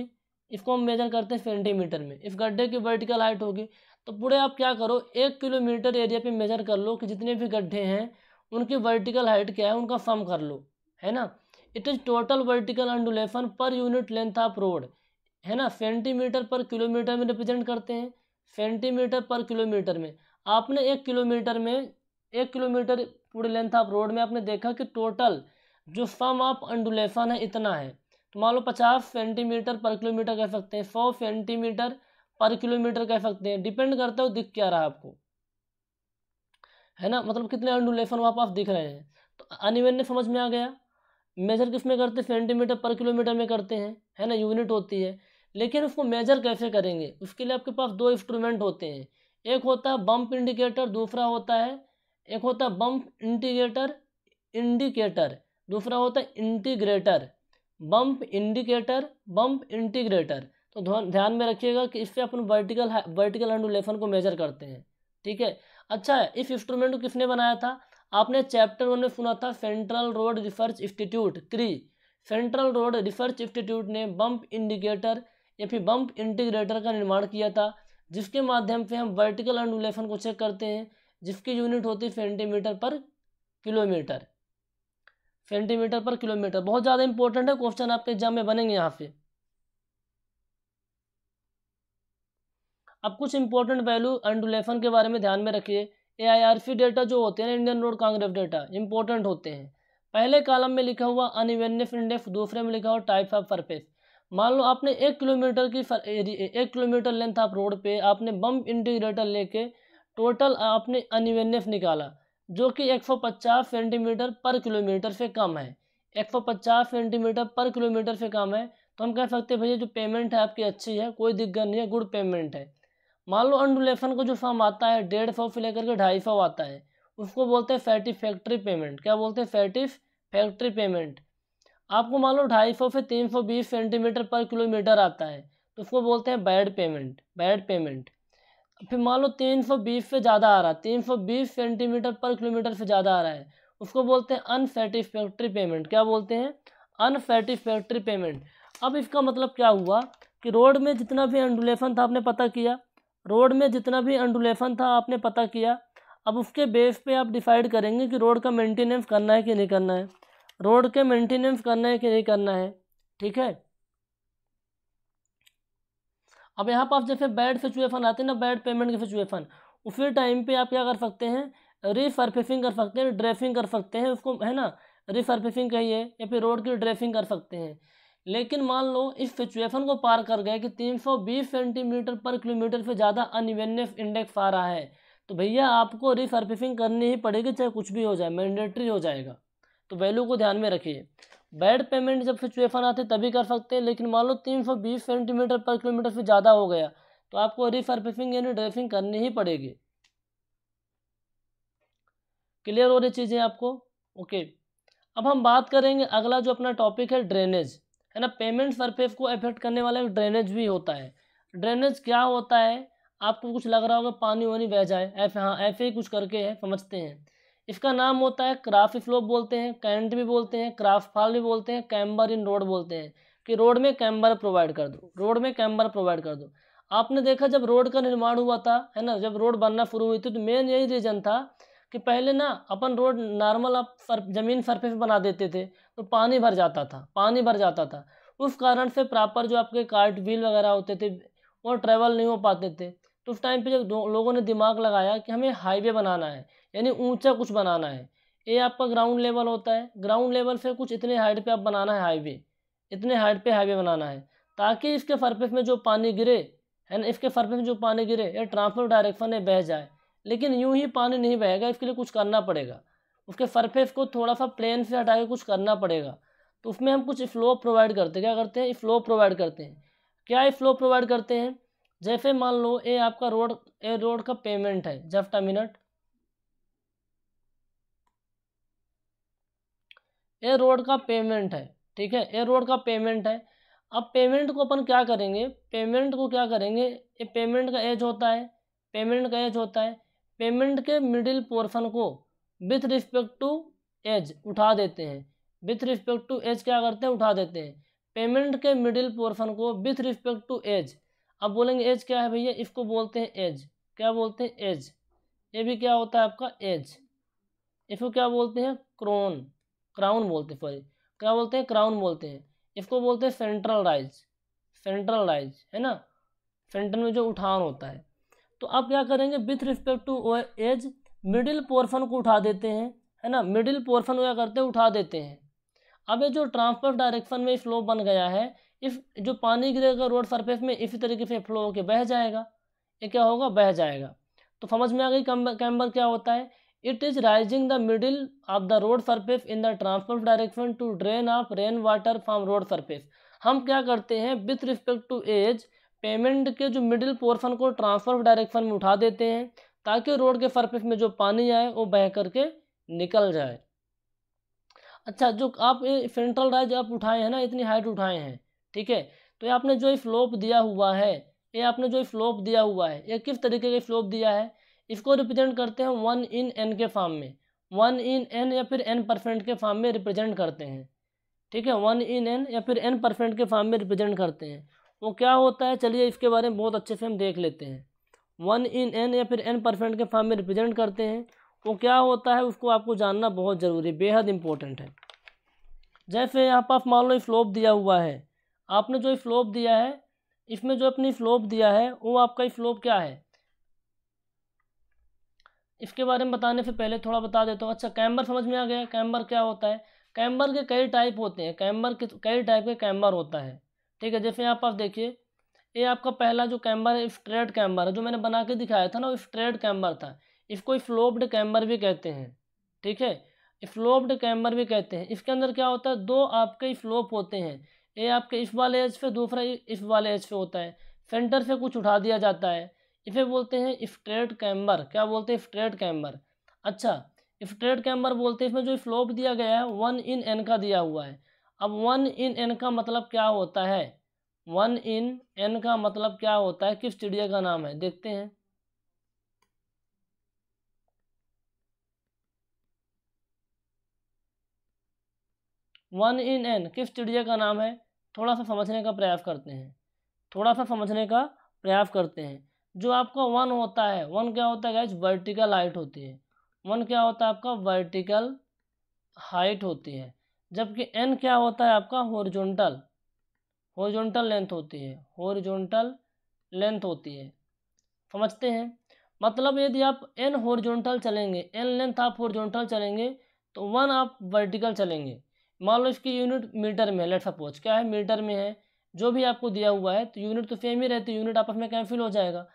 इसको हम मेजर करते हैं सेंटीमीटर में इस गड्ढे की वर्टिकल हाइट होगी तो पूरे आप क्या करो एक किलोमीटर एरिया पे मेजर कर लो कि जितने भी गड्ढे हैं उनकी वर्टिकल हाइट क्या है उनका सम कर लो है ना it is total vertical undulation per unit length of road है ना सेंटीमीटर पर किलोमीटर में रिप्रेजेंट करते हैं सेंटीमीटर पर किलोमीटर में आपने एक किलोमीटर में एक किलोमीटर पूरे लेंथ ऑफ रोड में आपने देखा कि टोटल जो सम ऑफ अंडुलेशन है इतना है मान लो पचास सेंटीमीटर पर किलोमीटर कह सकते हैं सौ सेंटीमीटर पर किलोमीटर कह सकते हैं डिपेंड करता है दिख क्या रहा है आपको है ना मतलब कितने अंडुलेशन वहाँ पास दिख रहे हैं तो अनिवेन्य समझ में आ गया मेजर किस में करते सेंटीमीटर पर किलोमीटर में करते हैं है ना यूनिट होती है लेकिन उसको मेजर कैसे करेंगे उसके लिए आपके पास दो इंस्ट्रूमेंट होते हैं एक होता है बम्प इंडिकेटर दूसरा होता है एक होता है बम्प इंडिकेटर इंडिकेटर दूसरा होता है integrator bump indicator bump integrator तो ध्यान में रखिएगा कि इससे अपन वर्टिकल वर्टिकल एंडुलेशन को मेजर करते हैं ठीक है अच्छा है इस इंस्ट्रूमेंट को किसने बनाया था आपने चैप्टर वन में सुना था सेंट्रल रोड रिसर्च इंस्टीट्यूट क्री सेंट्रल रोड रिसर्च इंस्टीट्यूट ने बम्प इंडिकेटर या फिर बम्प इंटीग्रेटर का निर्माण किया था जिसके माध्यम से हम वर्टिकल एंडुलेशन को चेक करते हैं जिसकी यूनिट होती है सेंटीमीटर पर किलोमीटर सेंटीमीटर पर किलोमीटर बहुत ज़्यादा इंपॉर्टेंट है क्वेश्चन आपके एग्जाम में बनेंगे यहाँ से अब कुछ इंपॉर्टेंट वैल्यू अंडुलेशन के बारे में ध्यान में रखिए ए डेटा जो होते हैं Indian road Congress data important होते हैं पहले कॉलम में लिखा हुआ अनवेनेस इंडेक्स दूसरे में लिखा हुआ टाइप ऑफ सरफेस मान लो आपने एक किलोमीटर की एक किलोमीटर लेंथ आप रोड पे आपने बम्प इंटीग्रेटर लेके टोटल आपने अनवेनेस निकाला जो कि 150 सेंटीमीटर पर किलोमीटर से कम है 150 सेंटीमीटर पर किलोमीटर से कम है तो हम कह सकते हैं भैया जो पेमेंट है आपकी अच्छी है कोई दिक्कत नहीं है गुड पेमेंट है मान लो अंडुलेशन का जो फॉर्म आता है डेढ़ सौ से लेकर के ढाई सौ आता है उसको बोलते हैं सेटिस्फैक्ट्री पेमेंट क्या बोलते हैं फैक्ट्री पेमेंट आपको मान लो ढाई सौ से तीन सौ बीस सेंटीमीटर पर किलोमीटर आता है तो उसको बोलते हैं बैड पेमेंट बैड पेमेंट फिर मान लो तीन सौ बीस से ज़्यादा आ रहा है तीन सौ बीस सेंटीमीटर पर किलोमीटर से ज़्यादा आ रहा है उसको बोलते हैं अनसेटिस्फैक्ट्री पेमेंट क्या बोलते हैं अनसेटिस्फैक्ट्री पेमेंट अब इसका मतलब क्या हुआ कि रोड में जितना भी अंडुलेशन था आपने पता किया रोड में जितना भी अंडुलेशन था आपने पता किया अब उसके बेस पे आप डिसाइड करेंगे कि रोड का मेंटेनेंस करना है कि नहीं करना है रोड के मेंटेनेंस करना है कि नहीं करना है ठीक है अब यहाँ पास जैसे बैड सिचुएशन आते हैं ना बैड पेमेंट की सिचुएशन उसी टाइम पे आप क्या कर सकते हैं रिसर्फेसिंग कर सकते हैं ड्रेसिंग कर सकते हैं उसको है ना रिसर्फेसिंग कहिए या फिर रोड की ड्रेसिंग कर सकते हैं लेकिन मान लो इस सिचुएशन को पार कर गए कि 320 सेंटीमीटर पर किलोमीटर से ज़्यादा अनवेनेस इंडेक्स आ रहा है तो भैया आपको रिसर्फिसिंग करनी ही पड़ेगी चाहे कुछ भी हो जाए मैंडेटरी हो जाएगा तो वैल्यू को ध्यान में रखिए बैड पेमेंट जब फिर चुएफन आते तभी कर सकते हैं लेकिन मान लो तीन सौ बीस सेंटीमीटर पर किलोमीटर से ज़्यादा हो गया तो आपको रिसर्फिसिंग यानी ड्रेसिंग करनी ही पड़ेगी क्लियर हो रही चीज़ें आपको ओके अब हम बात करेंगे अगला जो अपना टॉपिक है ड्रेनेज है ना पेमेंट सरफेस को अफेक्ट करने वाला एक ड्रेनेज भी होता है ड्रेनेज क्या होता है आपको कुछ लग रहा होगा पानी वानी बह जाए ऐसे हाँ ऐसे ही कुछ करके है समझते हैं इसका नाम होता है क्राफ स्लोप बोलते हैं कैंट भी बोलते हैं क्राफ फाल भी बोलते हैं कैम्बर इन रोड बोलते हैं कि रोड में कैम्बर प्रोवाइड कर दो रोड में कैम्बर प्रोवाइड कर दो आपने देखा जब रोड का निर्माण हुआ था है ना जब रोड बनना शुरू हुई थी तो मेन यही रीज़न था कि पहले ना अपन रोड नॉर्मल आप सर, जमीन सरफेस बना देते थे तो पानी भर जाता था पानी भर जाता था उस कारण से प्रॉपर जो आपके कार्ट व्हील वगैरह होते थे वो ट्रैवल नहीं हो पाते थे तो उस टाइम पे जब लोगों ने दिमाग लगाया कि हमें हाईवे बनाना है यानी ऊंचा कुछ बनाना है ये आपका ग्राउंड लेवल होता है ग्राउंड लेवल से कुछ इतने हाइट पे आप बनाना है हाईवे इतने हाइट पे हाईवे बनाना है ताकि इसके फर्पेस में जो पानी गिरे है ना इसके फर्पेस में जो पानी गिरे ये ट्रांसफर डायरेक्शन में बह जाए लेकिन यूं ही पानी नहीं बहेगा इसके लिए कुछ करना पड़ेगा उसके फर्पेस को थोड़ा सा प्लेन से हटा के कुछ करना पड़ेगा तो उसमें हम कुछ फ्लो प्रोवाइड करते क्या करते हैं फ्लो प्रोवाइड करते हैं क्या फ्लो प्रोवाइड करते हैं जैसे मान लो ये आपका रोड ए रोड का पेमेंट है जफ्टा मिनट ए रोड का पेमेंट है ठीक है ए रोड का पेमेंट है अब पेमेंट को अपन क्या करेंगे पेमेंट को क्या करेंगे ये पेमेंट का एज होता है पेमेंट का एज होता है पेमेंट के मिडिल पोर्शन को विथ रिस्पेक्ट टू एज उठा देते हैं विथ रिस्पेक्ट टू एज क्या करते हैं उठा देते हैं पेमेंट के मिडिल पोर्शन को विथ रिस्पेक्ट टू एज अब बोलेंगे एज क्या है भैया इसको बोलते हैं एज क्या बोलते हैं एज ये भी क्या होता है आपका एज इसको क्या बोलते हैं क्रोन क्राउन बोलते हैं सॉरी क्या बोलते हैं क्राउन बोलते हैं इसको बोलते हैं सेंट्रल राइज सेंट्रल राइज है ना सेंटर में जो उठान होता है तो आप क्या करेंगे with respect to edge middle portion को उठा देते हैं है ना मिडिल पोर्शन क्या करते हैं उठा देते हैं अब ये जो ट्रांसफर डायरेक्शन में फ्लो बन गया है इस जो पानी गिरेगा रोड सरफेस में इसी तरीके से फ्लो होकर बह जाएगा ये क्या होगा बह जाएगा तो समझ में आ गई कैम्बर क्या होता है it is rising the middle of the road surface in the transverse direction to drain off rain water from road surface हम क्या करते हैं with respect to edge pavement के जो मिडिल पोर्सन को ट्रांसफर डायरेक्शन में उठा देते हैं ताकि रोड के सर्फेस में जो पानी आए वो बह करके निकल जाए अच्छा जो आप सेंट्रल राइज आप उठाए हैं ना इतनी हाइट उठाए हैं ठीक है तो ये आपने जो स्लोप दिया हुआ है ये आपने जो स्लोप दिया हुआ है ये किस तरीके का स्लोप दिया है इसको रिप्रेजेंट करते हैं वन इन एन के फॉर्म में वन इन एन या फिर एन परसेंट के फॉर्म में रिप्रेजेंट करते हैं ठीक है वन इन एन या फिर एन परसेंट के फॉर्म में रिप्रेजेंट करते हैं वो क्या होता है चलिए इसके बारे में बहुत अच्छे से हम देख लेते हैं वन इन एन या फिर एन परसेंट के फॉर्म में रिप्रेजेंट करते हैं वो क्या होता है उसको आपको जानना बहुत ज़रूरी बेहद इंपॉर्टेंट है जैसे यहाँ पर मान लो स्लोप दिया हुआ है आपने जो स्लोप दिया है इसमें जो अपनी स्लोप दिया है वो आपका स्लोप क्या है इसके बारे में बताने से पहले थोड़ा बता देता हूँ अच्छा कैम्बर समझ में आ गया कैम्बर क्या होता है कैम्बर के कई टाइप होते हैं कैम्बर के कई टाइप के कैम्बर होता है ठीक है जैसे आप देखिए ये आपका पहला जो कैम्बर है स्ट्रेट कैम्बर है जो मैंने बना के दिखाया था ना वो स्ट्रेट कैम्बर था इसको स्लोप्ड कैम्बर भी कहते हैं ठीक है स्लोप्ड कैम्बर भी कहते हैं इसके अंदर क्या होता है दो आपके स्लोप होते हैं ये आपके इस वाले एज पे दूसरा इस वाले एज पे होता है सेंटर से कुछ उठा दिया जाता है इफे बोलते हैं इफ्ट्रेट कैम्बर क्या बोलते हैं इफ्ट्रेट कैम्बर अच्छा इफ्ट्रेट कैम्बर बोलते हैं इसमें जो फ्लोप दिया गया है वन इन एन का दिया हुआ है अब वन इन एन का मतलब क्या होता है वन इन एन का मतलब क्या होता है किस चिड़िया का नाम है देखते हैं वन इन एन किस चिड़िया का नाम है थोड़ा सा समझने का प्रयास करते हैं थोड़ा सा समझने का प्रयास करते हैं जो आपका वन होता है वन क्या होता है गैस वर्टिकल हाइट होती है वन क्या होता है आपका वर्टिकल हाइट होती है जबकि एन क्या होता है आपका हॉरिजॉन्टल हॉरिजॉन्टल लेंथ होती है हॉरिजॉन्टल लेंथ होती है समझते हैं मतलब यदि आप एन हॉरिजॉन्टल चलेंगे एन लेंथ आप हॉरिजॉन्टल चलेंगे तो वन आप वर्टिकल चलेंगे मान लो इसकी यूनिट मीटर में है लेट सपोज क्या है मीटर में है जो भी आपको दिया हुआ है तो यूनिट तो सेम ही रहती है यूनिट आपस में कैंसिल हो जाएगा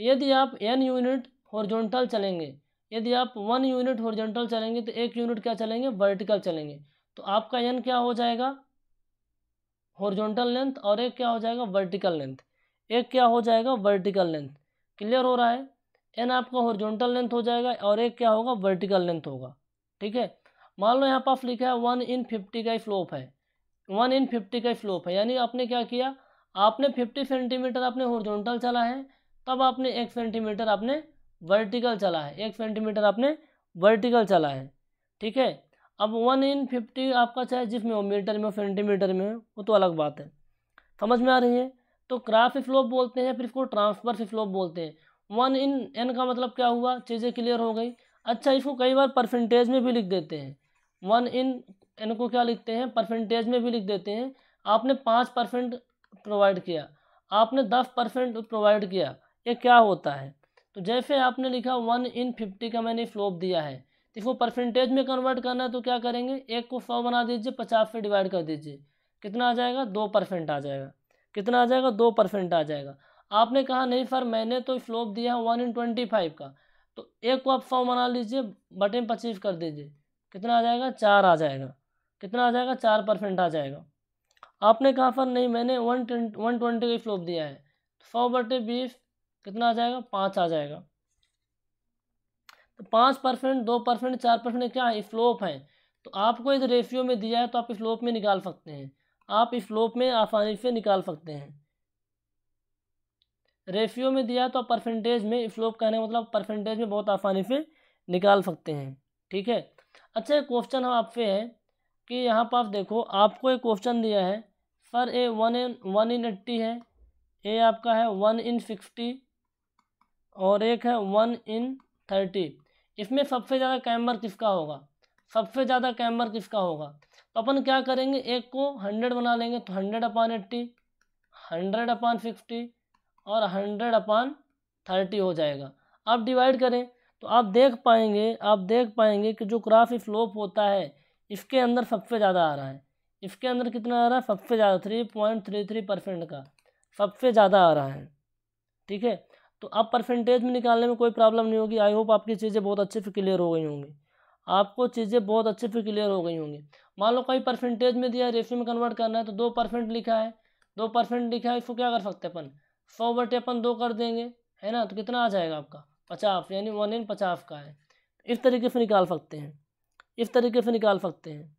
यदि आप एन यूनिट हॉर्जोनटल चलेंगे यदि आप वन यूनिट हॉर्जोंटल चलेंगे तो एक यूनिट क्या चलेंगे वर्टिकल चलेंगे तो आपका एन क्या हो जाएगा हॉर्जोनटल लेंथ और एक क्या हो जाएगा वर्टिकल लेंथ एक क्या हो जाएगा वर्टिकल लेंथ क्लियर हो रहा है एन आपका हॉर्जोंटल लेंथ हो जाएगा और एक क्या होगा वर्टिकल लेंथ होगा ठीक है मान लो यहाँ पास लिखा है वन इन फिफ्टी का फ्लोप है वन इन फिफ्टी का फ्लोप है यानी आपने क्या किया आपने फिफ्टी सेंटीमीटर आपने हॉर्जोंटल चला है तब आपने एक सेंटीमीटर आपने वर्टिकल चला है एक सेंटीमीटर आपने वर्टिकल चला है ठीक है अब वन इन फिफ्टी आपका चाहे जिसमें हो मीटर में हो सेंटीमीटर में हो वो तो अलग बात है समझ में आ रही है तो क्राफ स्लोप बोलते हैं फिर इसको ट्रांसफर स्लोप बोलते हैं वन इन एन का मतलब क्या हुआ चीज़ें क्लियर हो गई अच्छा इसको कई बार परसेंटेज में भी लिख देते हैं वन इन एन को क्या लिखते हैं परसेंटेज में भी लिख देते हैं आपने पाँच परसेंट प्रोवाइड किया आपने दस परसेंट प्रोवाइड किया ये क्या होता है तो जैसे आपने लिखा वन इन फिफ्टी का मैंने स्लोप दिया है तो इसको परसेंटेज में कन्वर्ट करना है तो क्या करेंगे एक को सौ बना दीजिए पचास से डिवाइड कर दीजिए कितना आ जाएगा दो परसेंट आ जाएगा कितना आ जाएगा दो परसेंट आ जाएगा आपने कहा नहीं सर मैंने तो स्लोप दिया है वन इन ट्वेंटी फाइव का तो एक को आप सौ बना लीजिए बटे पच्चीस कर दीजिए कितना आ जाएगा चार आ जाएगा कितना आ जाएगा चार परसेंट आ जाएगा आपने कहा सर नहीं मैंने वन ट्वेंटी का स्लोप दिया है तो सौ बटे बीस कितना आ जाएगा पाँच आ जाएगा तो पाँच परसेंट दो परसेंट चार परसेंट क्या है स्लोप है तो आपको इस रेशियो में दिया है तो आप स्लोप में निकाल सकते हैं आप स्लोप में आसानी से निकाल सकते हैं रेशियो में दिया है तो आप परसेंटेज में स्लोप कहने का मतलब परसेंटेज में बहुत आसानी से निकाल सकते हैं ठीक है अच्छा एक क्वेश्चन हम आपसे है कि यहाँ पर आप देखो आपको एक क्वेश्चन दिया है sir a one in one in eighty है ए आपका है वन इन सिक्सटी और एक है वन इन थर्टी इसमें सबसे ज़्यादा कैम्बर किसका होगा सबसे ज़्यादा कैम्बर किसका होगा तो अपन क्या करेंगे एक को हंड्रेड बना लेंगे तो hundred upon eighty hundred upon sixty और हंड्रेड अपान थर्टी हो जाएगा आप डिवाइड करें तो आप देख पाएंगे आप देख पाएंगे कि जो क्रॉस स्लोप होता है इसके अंदर सबसे ज़्यादा आ रहा है इसके अंदर कितना आ रहा है सबसे ज़्यादा three point three three percent का सबसे ज़्यादा आ रहा है ठीक है तो अब परसेंटेज में निकालने में कोई प्रॉब्लम नहीं होगी आई होप आपकी चीज़ें बहुत अच्छे से क्लियर हो गई होंगी आपको चीज़ें बहुत अच्छे से क्लियर हो गई होंगी मान लो कहीं परसेंटेज में दिया है रेशियो में कन्वर्ट करना है तो दो परसेंट लिखा है दो परसेंट लिखा है इसको क्या कर सकते अपन सौ बटे अपन दो कर देंगे है ना तो कितना आ जाएगा आपका पचास यानी वन इन पचास का है इस तरीके से निकाल सकते हैं इस तरीके से निकाल सकते हैं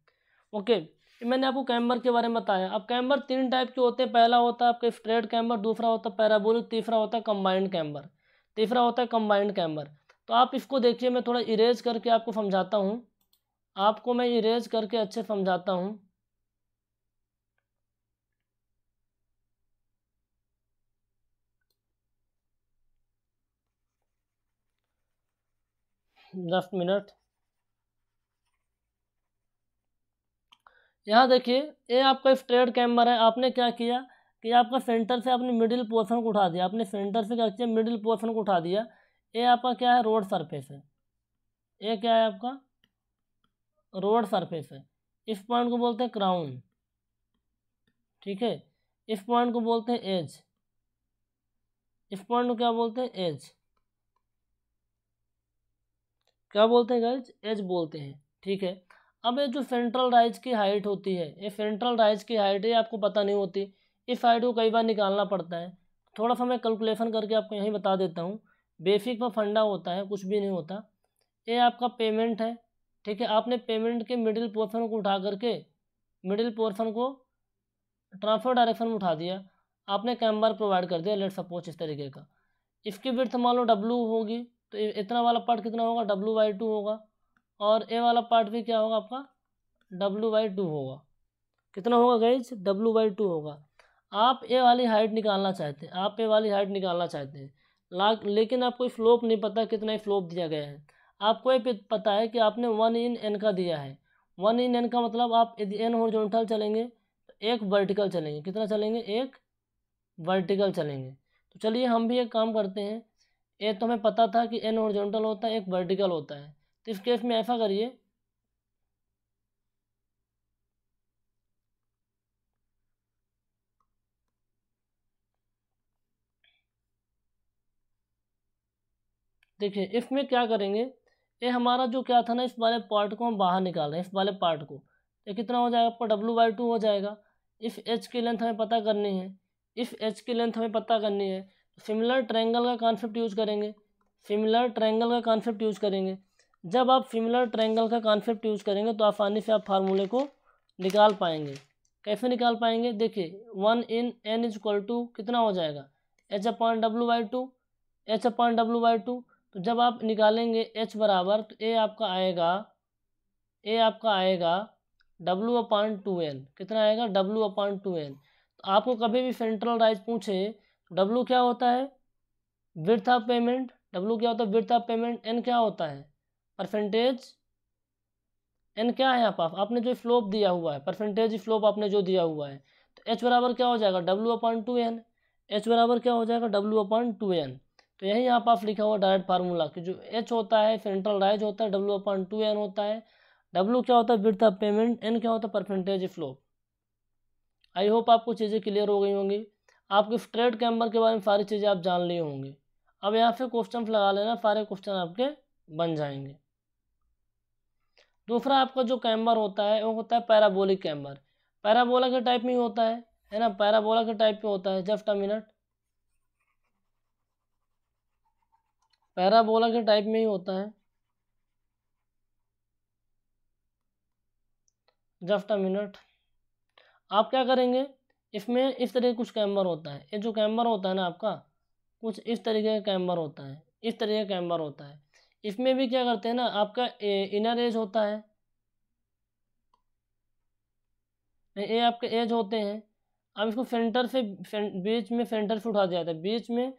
ओके मैंने आपको कैम्बर के बारे में बताया अब कैम्बर तीन टाइप के होते हैं पहला होता है आपका स्ट्रेट कैम्बर दूसरा होता है पैराबोलिक तीसरा होता है कंबाइंड कैम्बर तीसरा होता है कंबाइंड कैम्बर तो आप इसको देखिए मैं थोड़ा इरेज करके आपको समझाता हूँ आपको मैं इरेज करके अच्छे समझाता हूँ जस्ट मिनट यहाँ देखिए ये आपका स्ट्रेट कैम्बर है आपने क्या किया कि आपका सेंटर से आपने मिडिल पोर्सन को उठा दिया आपने सेंटर से क्या किया मिडिल पोर्सन को उठा दिया ये आपका क्या है रोड सरफेस है ये क्या है आपका रोड सरफेस है इस पॉइंट को बोलते हैं क्राउन ठीक है इस पॉइंट को बोलते हैं एज इस पॉइंट को क्या बोलते हैं एज क्या बोलते हैं गर्ल्स एज बोलते हैं ठीक है अब ये जो सेंट्रल राइज की हाइट होती है ये सेंट्रल राइज की हाइट है आपको पता नहीं होती इस हाइट को कई बार निकालना पड़ता है थोड़ा सा मैं कैलकुलेशन करके आपको यहीं बता देता हूँ बेसिक पर फंडा होता है कुछ भी नहीं होता ये आपका पेमेंट है ठीक है आपने पेमेंट के मिडिल पोर्सन को उठा करके मिडिल पोर्सन को ट्रांसफर डायरेक्शन में उठा दिया आपने कैम्बर प्रोवाइड कर दिया लेट सपोज इस तरीके का इसकी विर्थ मान लो डब्लू होगी तो इतना वाला पार्ट कितना होगा डब्लू बाई टू होगा और ए वाला पार्ट भी क्या होगा आपका डब्लू बाई टू होगा कितना होगा गैज डब्लू बाई टू होगा आप ए वाली हाइट निकालना चाहते हैं आप ए वाली हाइट निकालना चाहते हैं ला लेकिन आपको फ्लोप नहीं पता कितना ही फ्लोप दिया गया है आपको ये पता है कि आपने वन इन एन का दिया है वन इन एन का मतलब आप यदि एन हॉरिजॉन्टल चलेंगे तो एक वर्टिकल चलेंगे कितना चलेंगे एक वर्टिकल चलेंगे तो चलिए हम भी एक काम करते हैं ए तो हमें पता था कि एन हॉरिजॉन्टल होता है एक वर्टिकल होता है तो इस केस में ऐसा करिए देखिए इसमें क्या करेंगे ये हमारा जो क्या था ना इस वाले पार्ट को हम बाहर निकाल रहे हैं इस वाले पार्ट को ये कितना हो जाएगा आपका डब्ल्यू बाई टू हो जाएगा इस एच की लेंथ हमें पता करनी है इस एच की लेंथ हमें पता करनी है सिमिलर ट्रैंगल का कॉन्सेप्ट यूज़ करेंगे सिमिलर ट्रैंगल का कॉन्सेप्ट यूज़ करेंगे जब आप सिमिलर ट्रायंगल का कॉन्सेप्ट यूज़ करेंगे तो आसानी से आप फार्मूले को निकाल पाएंगे कैसे निकाल पाएंगे देखिए one in N is equal to कितना हो जाएगा H upon W by two H upon W by two तो जब आप निकालेंगे एच बराबर तो ए आपका आएगा ए आपका आएगा डब्लू अपॉन टू एन कितना आएगा डब्लू अपॉन टू एन तो आपको कभी भी सेंट्रल राइज पूछे डब्लू क्या होता है विर्थ ऑफ पेमेंट डब्लू क्या होता है विर्थ ऑफ पेमेंट एन क्या होता है परसेंटेज एन क्या है यहाँ आप? आपने जो फ्लोप दिया हुआ है परसेंटेज फ्लोप आपने जो दिया हुआ है तो एच बराबर क्या हो जाएगा W upon two N H बराबर क्या हो जाएगा डब्ल्यू अपॉइंट टू एन तो यही यहाँ पर आप लिखा हुआ डायरेक्ट फार्मूला कि जो एच होता है सेंट्रल राइज होता है डब्ल्यू अपॉइंट टू एन होता है डब्ल्यू क्या होता है विथ ऑफ पेमेंट एन क्या होता है परसेंटेज फ्लोप आई होप आपको चीज़ें क्लियर हो गई होंगी आपके स्ट्रेट कैम्बर के बारे में सारी चीज़ें आप जान ली होंगी अब यहाँ से क्वेश्चन लगा लेना सारे क्वेश्चन आपके बन जाएंगे दूसरा आपका जो कैम्बर होता है वो होता है पैराबोलिक कैम्बर पैराबोला के टाइप में ही होता है है ना पैराबोला के टाइप में होता है जस्ट अ मिनट पैराबोला के टाइप में ही होता है जस्ट अ मिनट आप क्या करेंगे इसमें इस तरह कुछ कैम्बर होता है ये जो कैम्बर होता है ना आपका कुछ इस तरीके का कैम्बर होता है इस तरीके का कैम्बर होता है इसमें भी क्या करते हैं ना आपका इनर एज होता है ये आपके एज होते हैं अब इसको सेंटर से बीच में सेंटर से उठा दिया जाता है बीच में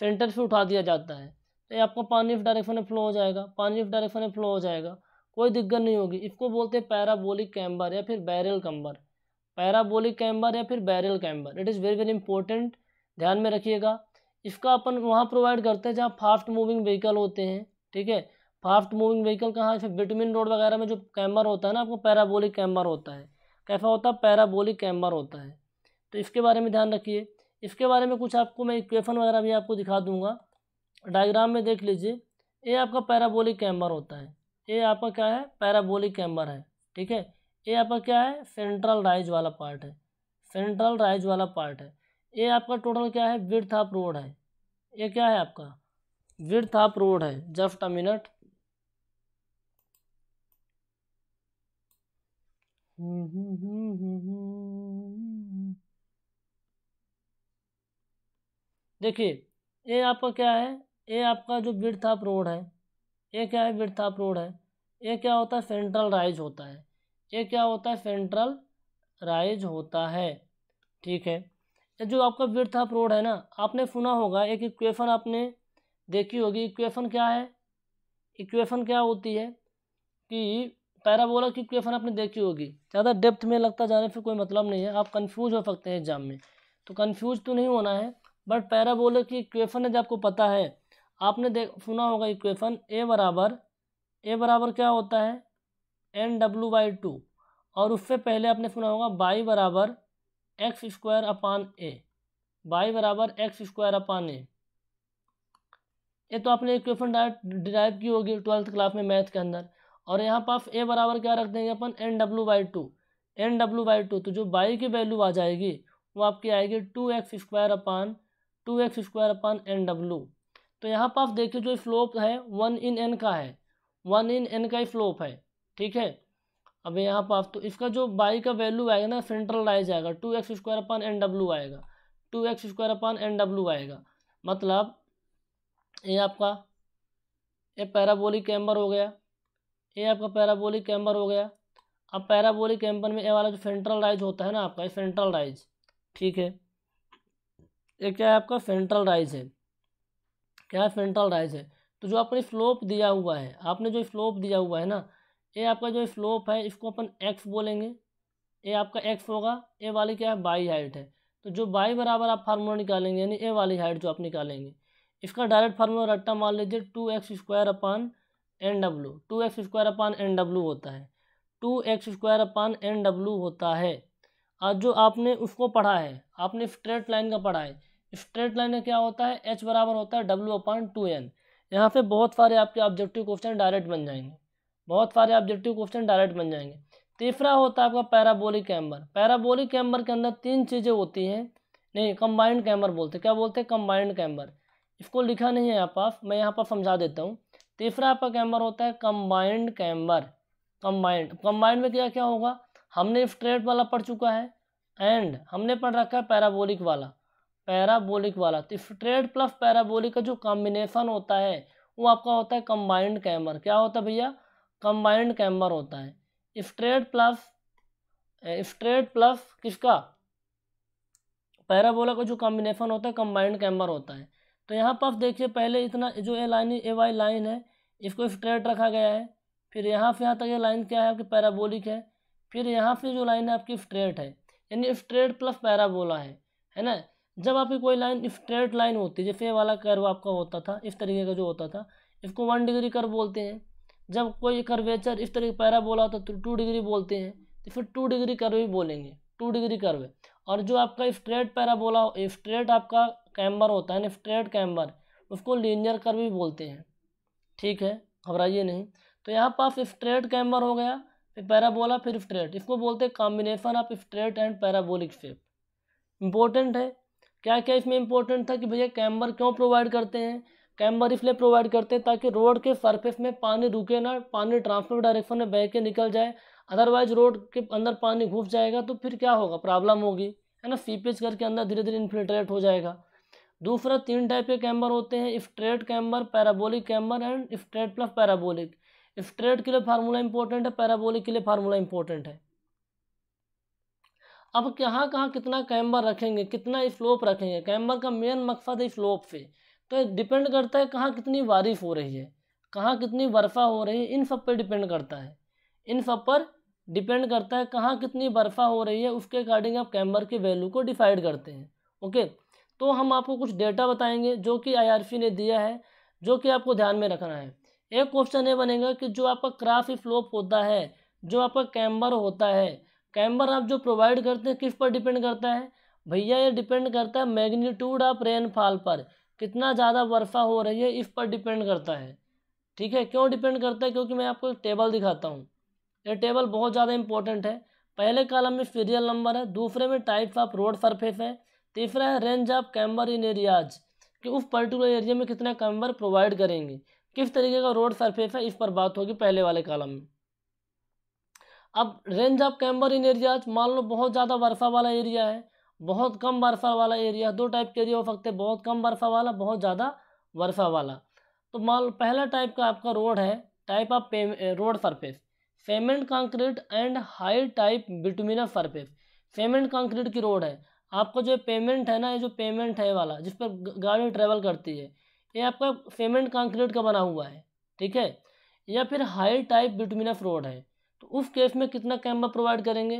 सेंटर से उठा दिया जाता है तो ये आपका पानी डायरेक्शन में फ्लो हो जाएगा पानी इस डायरेक्शन में फ्लो हो जाएगा कोई दिक्कत नहीं होगी इसको बोलते हैं पैराबोलिक कैम्बर या फिर बैरल कैम्बर पैराबोलिक कैम्बर या फिर barrel camber it is very very important ध्यान में रखिएगा इसका अपन वहाँ प्रोवाइड करते हैं जहाँ फास्ट मूविंग व्हीकल होते हैं ठीक है फास्ट मूविंग व्हीकल कहाँ जैसे बिटमिन रोड वगैरह में जो कैमर होता है ना आपको पैराबोलिक कैमर होता है कैसा होता है पैराबोलिक कैमर होता है तो इसके बारे में ध्यान रखिए इसके बारे में कुछ आपको मैं इक्वेशन वगैरह भी आपको दिखा दूंगा डायग्राम में देख लीजिए ये आपका पैराबोलिक कैमर होता है ये आपका क्या है पैराबोलिक कैमर है ठीक है ये आपका क्या है सेंट्रल राइज वाला पार्ट है सेंट्रल राइज वाला पार्ट है ये आपका टोटल क्या है ब्रथ ऑफ रोड है ये क्या है आपका विर्थ ऑफ रोड है जस्ट अ मिनट देखिए ये आपका क्या है ये आपका जो विर्थ ऑफ रोड है ये क्या है विर्थ ऑफ रोड है ये क्या होता है सेंट्रल राइज होता है ये क्या होता है सेंट्रल राइज होता है ठीक है जो आपका विर्थ ऑफ रोड है ना आपने सुना होगा एक इक्वेशन आपने देखी होगी इक्वेशन क्या है इक्वेशन क्या होती है कि पैराबोला की इक्वेशन आपने देखी होगी ज़्यादा डेप्थ में लगता जाने से कोई मतलब नहीं है आप कन्फ्यूज हो सकते हैं एग्जाम में तो कन्फ्यूज तो नहीं होना है बट पैराबोला की इक्वेशन है जो आपको पता है आपने देख सुना होगा इक्वेशन ए बराबर ए बराबर क्या होता है एन डब्लू बाई टू और उससे पहले आपने सुना होगा बाई बराबर X square upon A Y बराबर एक्स स्क्वायर अपान ए ये तो आपने इक्वेशन डिराइव की होगी ट्वेल्थ क्लास में मैथ के अंदर और यहाँ पास ए बराबर क्या रख देंगे upon N W by two N W by two तो जो बाई की वैल्यू आ जाएगी वो आपकी आएगी two X square upon two X square upon N W तो यहाँ पास देखिए जो स्लोप है वन इन एन का है वन इन एन का स्लोप है ठीक है अब यहाँ पास तो इसका जो बाई का वैल्यू आएगा ना सेंट्रल लाइज जाएगा two X square upon N W आएगा two X square upon N W आएगा मतलब ये आपका ये पैराबोलिक कैम्बर हो गया ये आपका पैराबोलिक कैम्बर हो गया अब पैराबोलिक कैम्बर में ये वाला जो फेंट्रल राइज होता है ना आपका ये फेंट्रल राइज ठीक है ये क्या है आपका फेंट्रल राइज है क्या है फेंट्रल राइज है तो जो आपने स्लोप दिया हुआ है आपने जो स्लोप दिया हुआ है ना ये आपका जो स्लोप है इसको अपन एक्स बोलेंगे ये आपका एक्स होगा ए वाली क्या है बाई हाइट है तो जो बाई बराबर आप फार्मूला निकालेंगे यानी ए वाली हाइट जो आप निकालेंगे इसका डायरेक्ट फार्मूला रट्टा मान लीजिए two X square upon N W two X square upon N W होता है two X square upon N W होता है आज जो आपने उसको पढ़ा है आपने स्ट्रेट लाइन का पढ़ा है स्ट्रेट लाइन का क्या होता है एच बराबर होता है डब्लू अपान टू एन यहाँ से बहुत सारे आपके ऑब्जेक्टिव क्वेश्चन डायरेक्ट बन जाएंगे बहुत सारे ऑब्जेक्टिव क्वेश्चन डायरेक्ट बन जाएंगे तीसरा होता है आपका पैराबोलिक कैम्बर पैराबोलिक कैम्बर के अंदर तीन चीज़ें होती हैं नहीं कंबाइंड कैम्बर बोलते क्या बोलते हैं कंबाइंड कैम्बर इसको लिखा नहीं है यहाँ पास मैं यहाँ पर समझा देता हूँ तीसरा आपका कैम्बर होता है कम्बाइंड कैम्बर कम्बाइंड कम्बाइंड में क्या क्या होगा हमने स्ट्रेट वाला पढ़ चुका है एंड हमने पढ़ रखा है पैराबोलिक वाला पैराबोलिक वाला तो स्ट्रेट प्लस पैराबोलिक का जो कॉम्बिनेशन होता है वो आपका होता है कम्बाइंड कैम्बर क्या होता है भैया कम्बाइंड कैम्बर होता है स्ट्रेट प्लस स्ट्रेट प्लस किसका पैराबोला का जो कॉम्बिनेशन होता है कम्बाइंड कैम्बर होता है तो यहाँ पर आप देखिए पहले इतना जो A line A Y line है इसको स्ट्रेट रखा गया है फिर यहाँ से यहाँ तक ये लाइन क्या है आपकी पैराबोलिक है फिर यहाँ से जो लाइन है आपकी स्ट्रेट है यानी स्ट्रेट प्लस पैराबोला है है ना जब आपकी कोई लाइन स्ट्रेट लाइन होती है जैसे वाला कर्व आपका होता था इस तरीके का जो होता था इसको वन डिग्री कर्व बोलते हैं जब कोई कर्वेचर इस तरीके पैराबोला होता है तो टू डिग्री बोलते हैं तो फिर टू डिग्री कर्व ही बोलेंगे टू डिग्री कर्व और जो आपका स्ट्रेट पैराबोला स्ट्रेट आपका कैम्बर होता है स्ट्रेट कैम्बर उसको लीनियर कर भी बोलते हैं ठीक है घबराइए नहीं तो यहाँ पास स्ट्रेट कैम्बर हो गया फिर पैराबोला फिर स्ट्रेट इसको बोलते हैं combination of straight and parabolic shape important है क्या क्या इसमें इम्पोर्टेंट था कि भैया कैम्बर क्यों प्रोवाइड करते हैं कैम्बर इसलिए प्रोवाइड करते हैं ताकि रोड के सर्फेस में पानी रुके ना पानी ट्रांसफर डायरेक्शन में बह के निकल जाए अदरवाइज रोड के अंदर पानी घुस जाएगा तो फिर क्या होगा प्रॉब्लम होगी है ना सीपेज करके अंदर धीरे धीरे इन्फिल्ट्रेट हो जाएगा दूसरा तीन टाइप के कैम्बर होते हैं straight camber parabolic camber and straight plus parabolic straight के लिए फार्मूला इंपॉर्टेंट है पैराबोलिक के लिए फार्मूला इंपॉर्टेंट है अब कहाँ कहाँ कितना कैम्बर रखेंगे कितना स्लोप रखेंगे कैम्बर का मेन मकसद है स्लोप से तो डिपेंड करता है कहाँ कितनी बारिश हो रही है कहाँ कितनी बर्फ़ा हो रही है इन सब पर डिपेंड करता है इन सब पर डिपेंड करता है कहाँ कितनी बर्फ़ा हो रही है उसके अकॉर्डिंग आप कैम्बर की वैल्यू को डिसाइड करते हैं ओके तो हम आपको कुछ डेटा बताएंगे जो कि आईआरपी ने दिया है जो कि आपको ध्यान में रखना है एक क्वेश्चन ये बनेगा कि जो आपका क्राफ फ्लोप होता है जो आपका कैम्बर होता है कैम्बर आप जो प्रोवाइड करते हैं किस पर डिपेंड करता है भैया ये डिपेंड करता है मैग्नीट्यूड ऑफ रेनफॉल पर कितना ज़्यादा वर्षा हो रही है इस पर डिपेंड करता है ठीक है क्यों डिपेंड करता है क्योंकि मैं आपको एक टेबल दिखाता हूँ ये टेबल बहुत ज़्यादा इंपॉर्टेंट है पहले कॉलम में सीरियल नंबर है दूसरे में टाइप्स ऑफ रोड सरफेस है तीसरा है range of camber in areas कि उस पर्टिकुलर एरिया में कितना कैम्बर प्रोवाइड करेंगे किस तरीके का रोड सरफेस है इस पर बात होगी पहले वाले कॉलम में अब range of camber in areas मान लो बहुत ज़्यादा वर्षा वाला एरिया है बहुत कम वर्षा वाला एरिया दो टाइप के एरिया हो सकते हैं बहुत कम वर्षा वाला बहुत ज़्यादा वर्षा वाला तो मान लो पहला टाइप का आपका रोड है type of road surface cement concrete and high type bituminous surface cement concrete की रोड है आपका जो पेमेंट है ना ये जो पेमेंट है वाला जिस पर गाड़ी ट्रेवल करती है ये आपका पेमेंट कंक्रीट का बना हुआ है ठीक है या फिर हाई टाइप बिटमिनस रोड है तो उस केस में कितना कैमरा प्रोवाइड करेंगे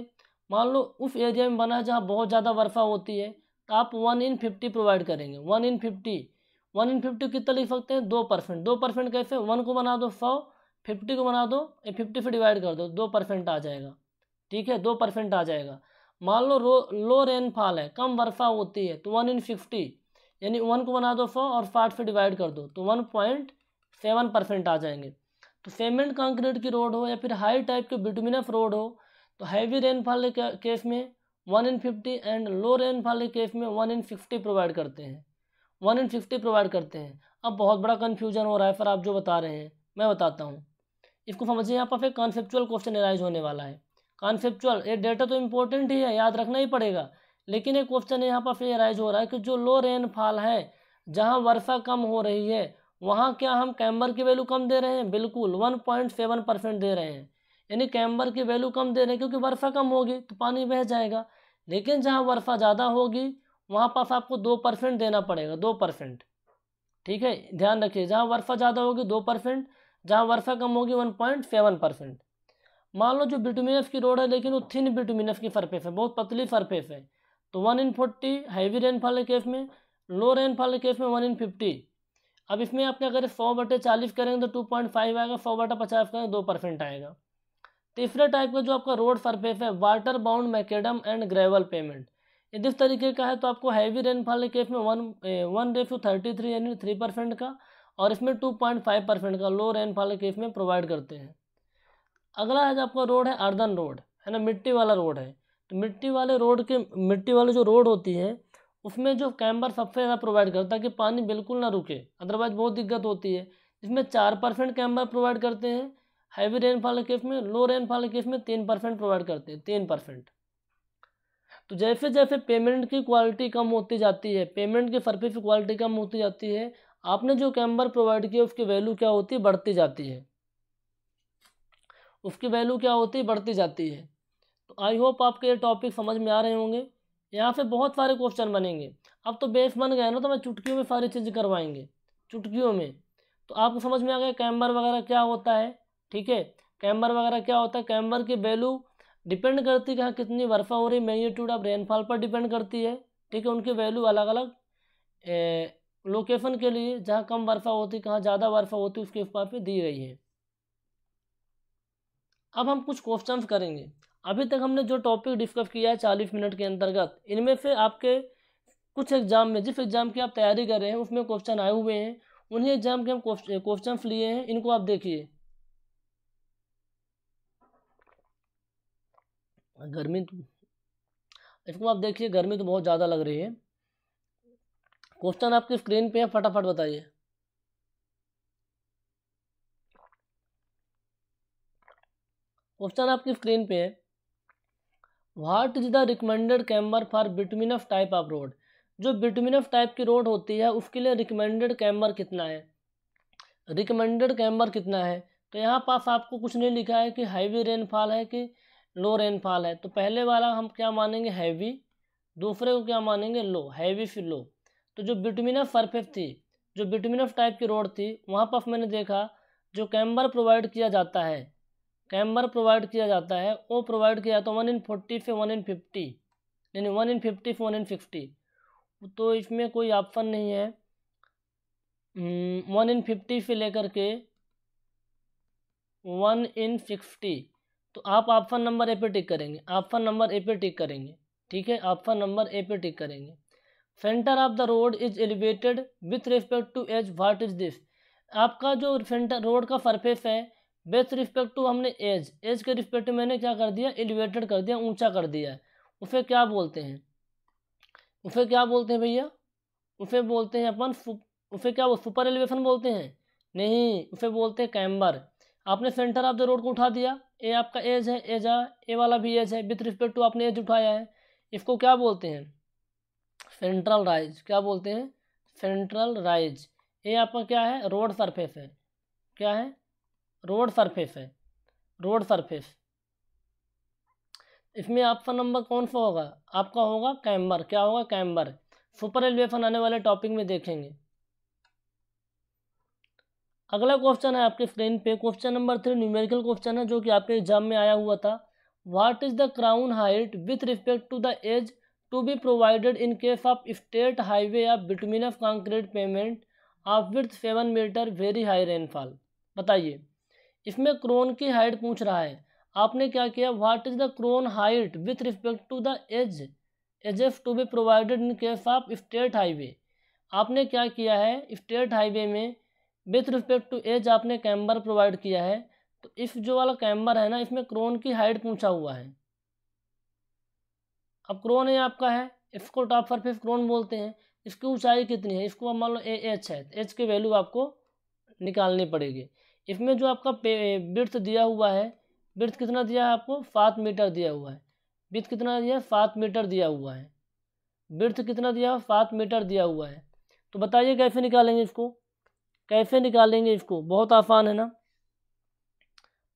मान लो उस एरिया में बना है जहाँ बहुत ज़्यादा वर्षा होती है तो आप वन इन फिफ्टी प्रोवाइड करेंगे one in fifty one in fifty कितना लिख सकते हैं दो परसेंट दो परसेंट कैसे वन को बना दो सौ फिफ्टी को बना दो फिफ्टी से डिवाइड कर दो दो परसेंट आ जाएगा ठीक है दो परसेंट आ जाएगा मान लो रो लो रेनफॉल है कम वर्षा होती है तो वन इन फिफ्टी यानी वन को बना दो सौ और साठ से डिवाइड कर दो तो वन पॉइंट सेवन परसेंट आ जाएंगे तो सीमेंट कंक्रीट की रोड हो या फिर हाई टाइप के बिटमिनस रोड हो तो हैवी रेनफॉल के केस में one in fifty and low rainfall के केस में वन इन फिफ्टी प्रोवाइड करते हैं वन इन फिफ्टी प्रोवाइड करते हैं अब बहुत बड़ा कन्फ्यूजन हो रहा है सर आप जो बता रहे हैं मैं बताता हूँ इसको समझिए यहाँ पर फिर कॉन्सेप्चुअल क्वेश्चन एराइज होने वाला है कॉन्सेप्चुअल ये डेटा तो इम्पोर्टेंट ही है याद रखना ही पड़ेगा लेकिन एक क्वेश्चन यहाँ पर फिर हो रहा है कि जो लो रेनफॉल है जहाँ वर्षा कम हो रही है वहाँ क्या हम कैम्बर की वैल्यू कम दे रहे हैं बिल्कुल वन पॉइंट सेवन परसेंट दे रहे हैं यानी कैम्बर की वैल्यू कम दे रहे हैं क्योंकि वर्षा कम होगी तो पानी बह जाएगा लेकिन जहाँ वर्षा ज़्यादा होगी वहाँ पास आपको दो परसेंट देना पड़ेगा दो परसेंट ठीक है ध्यान रखिए जहाँ वर्षा ज़्यादा होगी दो परसेंट जहाँ वर्षा कम होगी वन पॉइंट सेवन परसेंट मान लो जो बिटुमिनफ की रोड है लेकिन वो थिन बिटुमिनफ की फरपेफ है बहुत पतली फरपेफ है तो one in forty heavy rainfall है केफ में लो रेनफॉल है केफ में वन इन फिफ्टी अब इसमें आपने अगर सौ बटे चालीस करेंगे तो टू पॉइंट फाइव आएगा सौ बटा पचास करेंगे दो परसेंट आएगा तीसरे टाइप का जो आपका रोड सरफेस है water bound macadam and gravel pavement यदि इस तरीके का है तो आपको हैवी रेनफॉल के केस में one one ratio thirty three यानी थ्री परसेंट का और इसमें टू पॉइंट फाइव परसेंट का लो रेनफॉल के केस में प्रोवाइड करते हैं अगला है आपका रोड है अर्दन रोड है ना मिट्टी वाला रोड है तो मिट्टी वाले रोड के मिट्टी वाले जो रोड होती है उसमें जो कैम्बर सबसे ज़्यादा प्रोवाइड करता है ताकि पानी बिल्कुल ना रुके अदरवाइज बहुत दिक्कत होती है इसमें चार परसेंट कैम्बर प्रोवाइड करते हैं हैवी रेनफॉल केस में लो रेनफॉल केस में तीन परसेंट प्रोवाइड करते हैं तीन परसेंट तो जैसे जैसे पेमेंट की क्वालिटी कम होती जाती है पेमेंट की सर्विस की क्वालिटी कम होती जाती है आपने जो कैम्बर प्रोवाइड किया उसकी वैल्यू क्या होती है बढ़ती जाती है उसकी वैल्यू क्या होती है बढ़ती जाती है तो आई होप आपके ये टॉपिक समझ में आ रहे होंगे यहाँ से बहुत सारे क्वेश्चन बनेंगे अब तो बेस बन गए ना तो मैं चुटकियों में सारी चीज़ें करवाएंगे चुटकियों में तो आपको समझ में आ गया कैम्बर वगैरह क्या होता है ठीक है कैम्बर वगैरह क्या होता है कैम्बर की वैल्यू डिपेंड करती है कि हाँ, कितनी वर्षा हो रही है मैग्नीट्यूड ऑफ रेनफॉल पर डिपेंड करती है ठीक है उनकी वैल्यू अलग अलग लोकेशन के लिए जहाँ कम वर्षा होती है कहाँ ज़्यादा वर्षा होती है उसके हिसाब से दी गई है अब हम कुछ क्वेश्चन करेंगे अभी तक हमने जो टॉपिक डिस्कस किया है चालीस मिनट के अंतर्गत इनमें से आपके कुछ एग्जाम में जिस एग्जाम की आप तैयारी कर रहे हैं उसमें क्वेश्चन आए हुए हैं उन्हीं एग्जाम के हम क्वेश्चन लिए हैं इनको आप देखिए गर्मी तो, इसको आप देखिए गर्मी तो बहुत ज़्यादा लग रही है क्वेश्चन आपकी स्क्रीन पे है फटाफट बताइए क्वेश्चन आपकी स्क्रीन पे है what is the recommended camber for bitumen of type of road जो बिटमिन ऑफ टाइप की रोड होती है उसके लिए रिकमेंडेड कैम्बर कितना है रिकमेंडेड कैम्बर कितना है तो यहाँ पास आपको कुछ नहीं लिखा है कि हैवी रेनफॉल है कि लो रेनफॉल है तो पहले वाला हम क्या मानेंगे हैवी दूसरे को क्या मानेंगे लो हैवी फिर लो तो जो बिटमिन ऑफ सरफेस थी जो बिटमिन ऑफ टाइप की रोड थी वहाँ पर मैंने देखा जो कैम्बर प्रोवाइड किया जाता है कैम्बर प्रोवाइड किया जाता है वो प्रोवाइड किया जाता है वन इन फोर्टी फिर वन इन फिफ्टी यानी वन इन फिफ्टी फिर वन इन फिफ्टी तो इसमें कोई ऑप्शन नहीं है वन इन फिफ्टी से लेकर के वन इन सिक्सटी तो आप ऑप्शन नंबर ए पे टिक करेंगे ऑप्शन नंबर ए पे टिक करेंगे ठीक है ऑप्शन नंबर ए पे टिक करेंगे centre of the road is elevated with respect to edge what is this आपका जो सेंटर रोड का सरफेस है विथ रिस्पेक्ट टू हमने एज एज के रिस्पेक्ट मैंने क्या कर दिया एलिवेटेड कर दिया ऊंचा कर दिया उसे क्या बोलते हैं उसे क्या बोलते हैं भैया उसे बोलते हैं अपन उसे क्या वो सुपर एलिवेशन बोलते हैं नहीं उसे बोलते हैं कैम्बर आपने सेंटर ऑफ द रोड को उठा दिया ए आपका एज है एज आ ए वाला भी एज है विथ रिस्पेक्ट टू आपने एज उठाया है इसको क्या बोलते हैं सेंट्रल राइज क्या बोलते हैं सेंट्रल राइज ये आपका क्या है रोड सरफेस है क्या है रोड सरफेस है रोड सरफेस इसमें आपका नंबर कौन सा होगा आपका होगा कैम्बर क्या होगा कैम्बर सुपर एलिवेशन आने वाले टॉपिक में देखेंगे अगला क्वेश्चन है आपके स्क्रीन पे question number three numerical question है जो कि आपके एग्जाम में आया हुआ था what is the crown height with respect to the edge to be provided in case of state highway या bitumen of concrete pavement of with seven metre very high rainfall बताइए इसमें क्रोन की height पूछ रहा है आपने क्या किया what is the crown height with respect to the edge edge F to be provided in case of state highway आपने क्या किया है स्टेट हाईवे में विथ रिस्पेक्ट टू एज आपने कैम्बर प्रोवाइड किया है तो इस जो वाला कैम्बर है ना इसमें क्रोन की हाइट पूछा हुआ है अब क्रोन ये आपका है इसको टॉप सरफेस क्रोन बोलते हैं इसकी ऊंचाई कितनी है इसको मान लो ए एच है एच की वैल्यू आपको निकालनी पड़ेगी इसमें जो आपका ब्रथ दिया हुआ है ब्रथ कितना दिया है आपको सात मीटर दिया हुआ है ब्रथ कितना दिया है सात मीटर दिया हुआ है ब्रथ कितना दिया है सात मीटर दिया हुआ है तो बताइए कैसे निकालेंगे इसको कैसे निकालेंगे इसको बहुत आसान है ना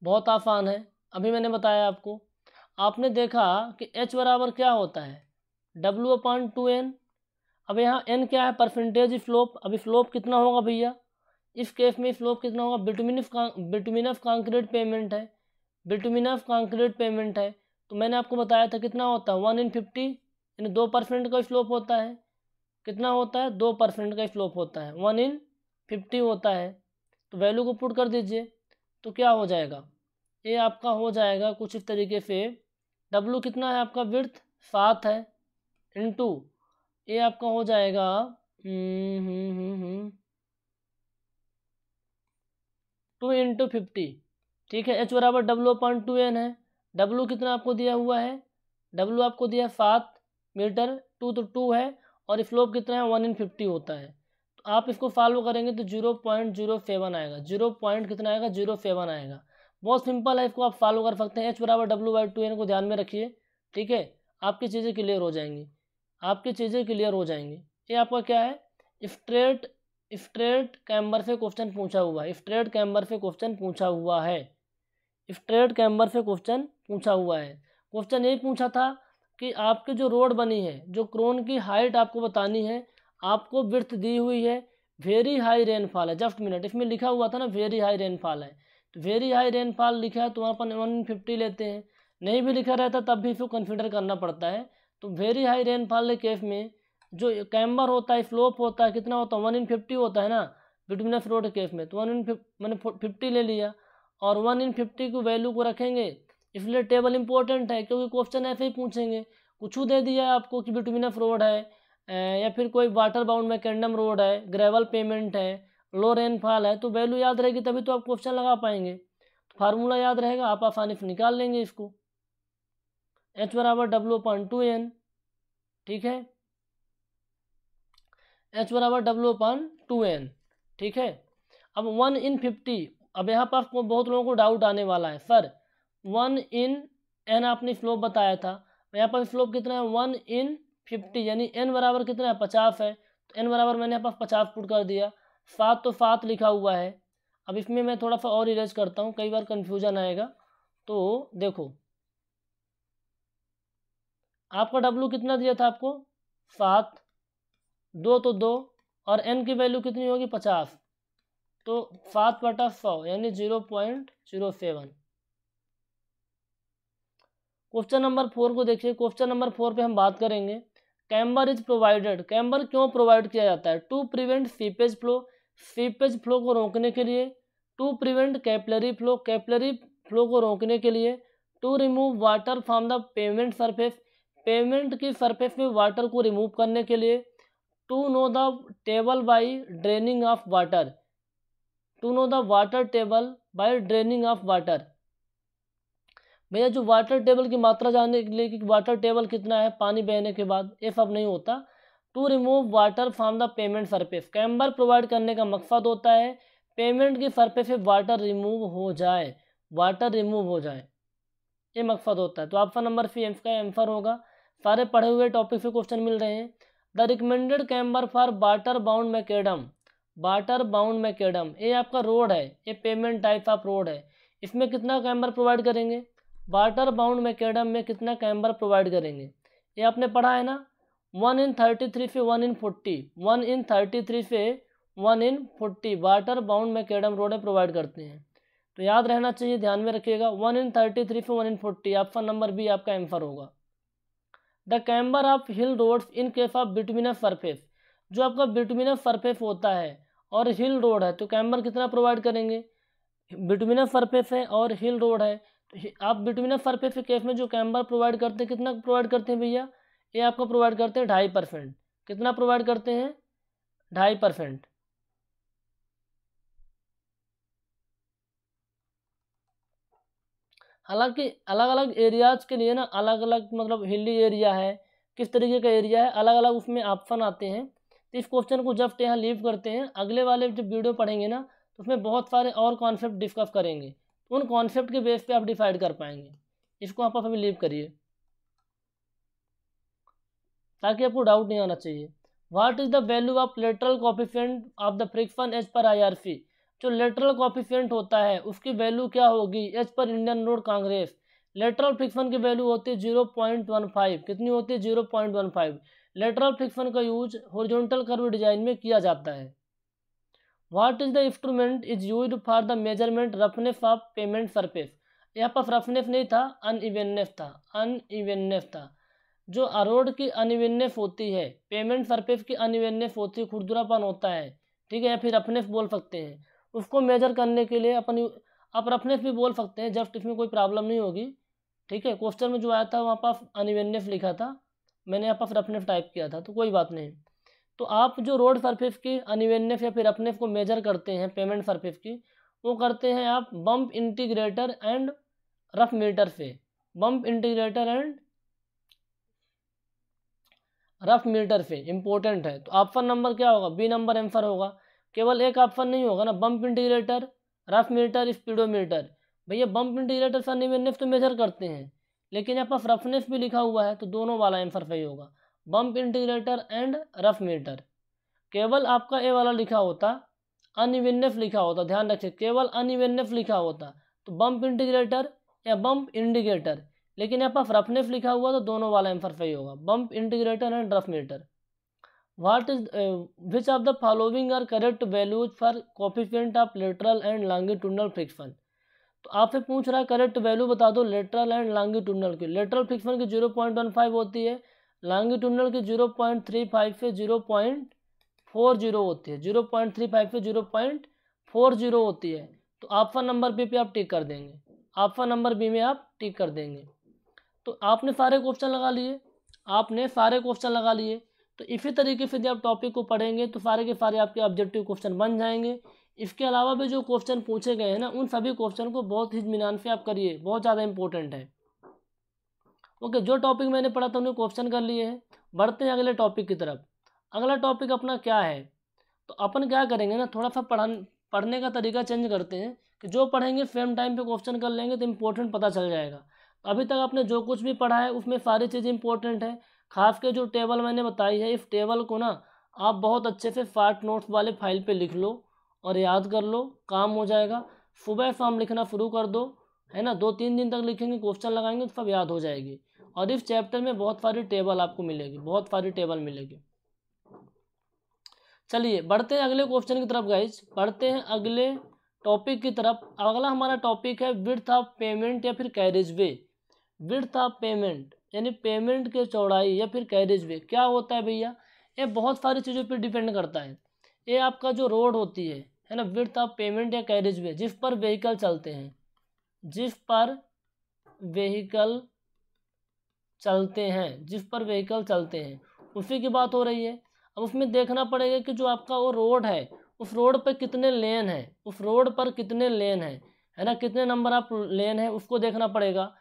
बहुत आसान है अभी मैंने बताया आपको आपने देखा कि एच बराबर क्या होता है डब्लू अपॉन टू एन अब यहाँ एन क्या है परसेंटेज स्लोप अभी स्लोप कितना होगा भैया इस केस में स्लोप कितना होगा बिटुमिनफ बिटुमिनफ कॉन्क्रीट पेमेंट है बिटुमिनफ कॉन्क्रीट पेमेंट है तो मैंने आपको बताया था कितना होता है वन इन फिफ्टी यानी दो परसेंट का स्लोप होता है कितना होता है दो परसेंट का स्लोप होता है वन इन फिफ्टी होता है तो वैल्यू को पुट कर दीजिए तो क्या हो जाएगा ये आपका हो जाएगा कुछ इस तरीके से डब्लू कितना है आपका विर्थ सात है टू ये आपका हो जाएगा हम्म हम्म हम्म हम्म टू इंटू फिफ्टी ठीक है एच बराबर डब्लू पॉइंट टू एन है डब्लू कितना आपको दिया हुआ है डब्लू आपको दिया है सात मीटर टू तो टू है और स्लोप कितना है वन इन फिफ्टी होता है तो आप इसको फॉलो करेंगे तो जीरो पॉइंट जीरो सेवन आएगा जीरो पॉइंट कितना आएगा जीरो सेवन आएगा बहुत सिंपल है इसको आप फॉलो कर सकते हैं एच बराबर डब्लू बाई टू एन को ध्यान में रखिए ठीक है आपकी चीज़ें क्लियर हो जाएंगी आपकी चीज़ें क्लियर हो जाएंगी ये आपका क्या है स्ट्रेट इफ्ट्रेड कैम्बर से क्वेश्चन पूछा हुआ है इफ्ट्रेड कैम्बर से क्वेश्चन पूछा हुआ है इफ्ट्रेड कैम्बर से क्वेश्चन पूछा हुआ है क्वेश्चन यही पूछा था कि आपके जो रोड बनी है जो क्रोन की हाइट आपको बतानी है आपको ब्रथ दी हुई है वेरी हाई रेनफॉल है जस्ट मिनट इसमें लिखा हुआ था ना वेरी हाई रेनफॉल है तो वेरी हाई रेनफॉल लिखा है तो वहाँ पर वन फिफ्टी लेते हैं नहीं भी लिखा रहता तब भी इसको कंसिडर करना पड़ता है तो वेरी हाई रेनफॉल के केस में जो कैम्बर होता है स्लोप होता है कितना होता है वन इन फिफ्टी होता है ना बिटमिनस रोड केस में तो वन इन मैंने फिफ्टी ले लिया और वन इन फिफ्टी की वैल्यू को रखेंगे इसलिए टेबल इंपॉर्टेंट है क्योंकि क्वेश्चन ऐसे ही पूछेंगे कुछ दे दिया है आपको कि बिटमिनस रोड है या फिर कोई वाटर बाउंड में कैंडम रोड है ग्रेवल पेमेंट है लो रेनफॉल है तो वैल्यू याद रहेगी तभी तो आप क्वेश्चन लगा पाएंगे तो फार्मूला याद रहेगा आप आसानी से निकाल लेंगे इसको एच बराबर डब्ल्यू पॉइंट टू एन ठीक है एच बराबर डब्ल्यू अपन टू एन ठीक है अब वन इन फिफ्टी अब यहाँ पर बहुत लोगों को डाउट आने वाला है सर वन इन एन आपने स्लोप बताया था यहाँ पर स्लोप कितना है वन इन फिफ्टी यानी एन बराबर कितना है पचास है तो एन बराबर मैंने यहाँ पर पचास फुट कर दिया सात तो सात लिखा हुआ है अब इसमें मैं थोड़ा सा और इरेज करता हूँ कई बार कन्फ्यूजन आएगा तो देखो आपका डब्लू कितना दिया था आपको सात दो तो दो और एन की वैल्यू कितनी होगी पचास तो सात बटा सौ यानी zero point zero seven question number four को देखिए क्वेश्चन नंबर फोर पे हम बात करेंगे कैम्बर इज प्रोवाइडेड कैम्बर क्यों प्रोवाइड किया जाता है to prevent seepage flow seepage flow को रोकने के लिए to prevent capillary flow capillary flow को रोकने के लिए to remove water from the pavement surface pavement की सरफेस में वाटर को रिमूव करने के लिए to know the table by draining of water to know the water table by draining of water भैया जो वाटर टेबल की मात्रा जानने के लिए कि वाटर टेबल कितना है पानी बहने के बाद ये सब नहीं होता to remove water from the pavement surface camber provide करने का मकसद होता है पेमेंट की सरफेस से वाटर रिमूव हो जाए वाटर रिमूव हो जाए ये मकसद होता है तो आपका नंबर सी का आंसर होगा सारे पढ़े हुए टॉपिक से क्वेश्चन मिल रहे हैं the recommended camber for water bound macadam water bound macadam ये आपका रोड है ये पेमेंट टाइप ऑफ रोड है इसमें कितना कैम्बर प्रोवाइड करेंगे वाटर बाउंड मैकेडम में कितना कैम्बर प्रोवाइड करेंगे ये आपने पढ़ा है ना वन इन थर्टी थ्री से one in forty one in thirty three से one in forty water bound macadam रोडें प्रोवाइड करते हैं तो याद रहना चाहिए ध्यान में रखिएगा वन इन थर्टी थ्री से वन इन फोर्टी आपका नंबर भी आपका एम्फर होगा the camber of hill roads in case of bituminous surface जो आपका बिटमिनस सरफेस होता है और हिल रोड है तो कैम्बर कितना प्रोवाइड करेंगे बिटमिनस सरफेस है और हिल रोड है तो आप बिटमिनस सरफेस के केस में जो कैम्बर प्रोवाइड करते हैं कितना प्रोवाइड करते हैं भैया ये आपको प्रोवाइड करते हैं ढाई परसेंट कितना प्रोवाइड करते हैं ढाई परसेंट हालांकि अलग अलग एरियाज़ के लिए ना अलग अलग मतलब हिली एरिया है किस तरीके का एरिया है अलग अलग उसमें ऑप्शन आते हैं तो इस क्वेश्चन को जब यहाँ लीव करते हैं अगले वाले जब वीडियो पढ़ेंगे ना तो उसमें बहुत सारे और कॉन्सेप्ट डिस्कस करेंगे उन कॉन्सेप्ट के बेस पे आप डिसाइड कर पाएंगे इसको आप अभी लीव करिए ताकि आपको डाउट नहीं आना चाहिए what is the value of lateral coefficient of the friction as per I R C जो लेटरल कॉफिशियंट होता है उसकी वैल्यू क्या होगी as per Indian road congress lateral friction की वैल्यू होती है जीरो पॉइंट वन फाइव कितनी होती है zero point one five lateral friction का यूज हॉरिजॉन्टल कर्व डिजाइन में किया जाता है what is the instrument is use for the measurement roughness of pavement surface यहाँ पर रफनेस नहीं था अनइवेननेस था अनइवेननेस था जो अरोड की अनइवेननेस होती है पेमेंट सर्फेस की अनइवेननेस होती है खुरदुरापन होता है ठीक है या फिर रफनेस बोल सकते हैं उसको मेजर करने के लिए अपन आप रफनेस भी बोल सकते हैं जस्ट इसमें कोई प्रॉब्लम नहीं होगी ठीक है क्वेश्चन में जो आया था वहाँ पास अनिवेन्यस लिखा था मैंने यहाँ पास रफनेस टाइप किया था तो कोई बात नहीं तो आप जो रोड सर्फिस की अनिवेन्यस या फिर रफनेस को मेजर करते हैं पेमेंट सर्फिस की वो करते हैं आप bump integrator and rough meter से bump integrator and rough meter से इम्पोर्टेंट है तो ऑप्शन नंबर क्या होगा बी नंबर आंसर होगा केवल एक ऑप्शन नहीं होगा ना bump integrator rough meter speedometer भैया बम्प इंटीग्रेटर सर निमेनिफ तो मेजर करते हैं लेकिन यहाँ पास रफनेस भी लिखा हुआ है तो दोनों वाला आंसर सही होगा bump integrator and rough meter केवल आपका ए वाला लिखा होता अनइवेननेस लिखा होता ध्यान रखिए केवल अनइवेननेस लिखा होता तो बम्प इंटीग्रेटर या बम्प इंडिकेटर लेकिन यहाँ पास रफनेस लिखा हुआ तो दोनों वाला आंसर सही होगा bump integrator and rough meter what is which of the following are correct values for for of lateral and and longitudinal friction तो आपसे पूछ रहा है करेक्ट वैल्यू बता दो लेटरल एंड टूनल की लेटरल फ्रिक्शन की जीरो पॉइंट वन फाइव होती है टूनल की जीरो पॉइंट थ्री फाइव से जीरो पॉइंट फोर जीरो होती है जीरो पॉइंट थ्री फाइव से जीरो पॉइंट फोर जीरो होती है तो आपका नंबर बी पे आप टिक कर देंगे आपका नंबर बी में आप टिक कर देंगे तो आपने सारे क्वेश्चन लगा लिए आपने सारे क्वेश्चन लगा लिए तो इसी तरीके से जब टॉपिक को पढ़ेंगे तो सारे के सारे आपके ऑब्जेक्टिव क्वेश्चन बन जाएंगे इसके अलावा भी जो क्वेश्चन पूछे गए हैं ना उन सभी क्वेश्चन को बहुत ही इतमान से आप करिए बहुत ज़्यादा इंपॉर्टेंट है ओके जो टॉपिक मैंने पढ़ा था उन्हें क्वेश्चन कर लिए हैं बढ़ते हैं अगले टॉपिक की तरफ अगला टॉपिक अपना क्या है तो अपन क्या करेंगे ना थोड़ा सा पढ़ा पढ़ने का तरीका चेंज करते हैं कि जो पढ़ेंगे सेम टाइम पे क्वेश्चन कर लेंगे तो इम्पोर्टेंट पता चल जाएगा अभी तक आपने जो कुछ भी पढ़ा है उसमें सारी चीज़ें इंपॉर्टेंट है खास कर जो टेबल मैंने बताई है इस टेबल को ना आप बहुत अच्छे से फाट नोट्स वाले फाइल पे लिख लो और याद कर लो काम हो जाएगा सुबह शाम लिखना शुरू कर दो है ना दो तीन दिन तक लिखेंगे क्वेश्चन लगाएंगे तो सब याद हो जाएगी और इस चैप्टर में बहुत सारी टेबल आपको मिलेगी बहुत सारी टेबल मिलेगी चलिए बढ़ते हैं अगले क्वेश्चन की तरफ गाइज बढ़ते हैं अगले टॉपिक की तरफ अगला हमारा टॉपिक है विर्थ ऑफ पेमेंट या फिर carriage way width of pavement यानी पेमेंट के चौड़ाई या फिर कैरेज वे क्या होता है भैया ये बहुत सारी चीज़ों पर डिपेंड करता है ये आपका जो रोड होती है है ना विर्थ ऑफ पेमेंट या कैरेज वे जिस पर व्हीकल चलते हैं जिस पर व्हीकल चलते हैं जिस पर व्हीकल चलते हैं उसी की बात हो रही है अब उसमें देखना पड़ेगा कि जो आपका वो रोड है उस रोड पर कितने लेन है उस रोड पर कितने लेन है है ना कितने नंबर आप लेन है उसको देखना पड़ेगा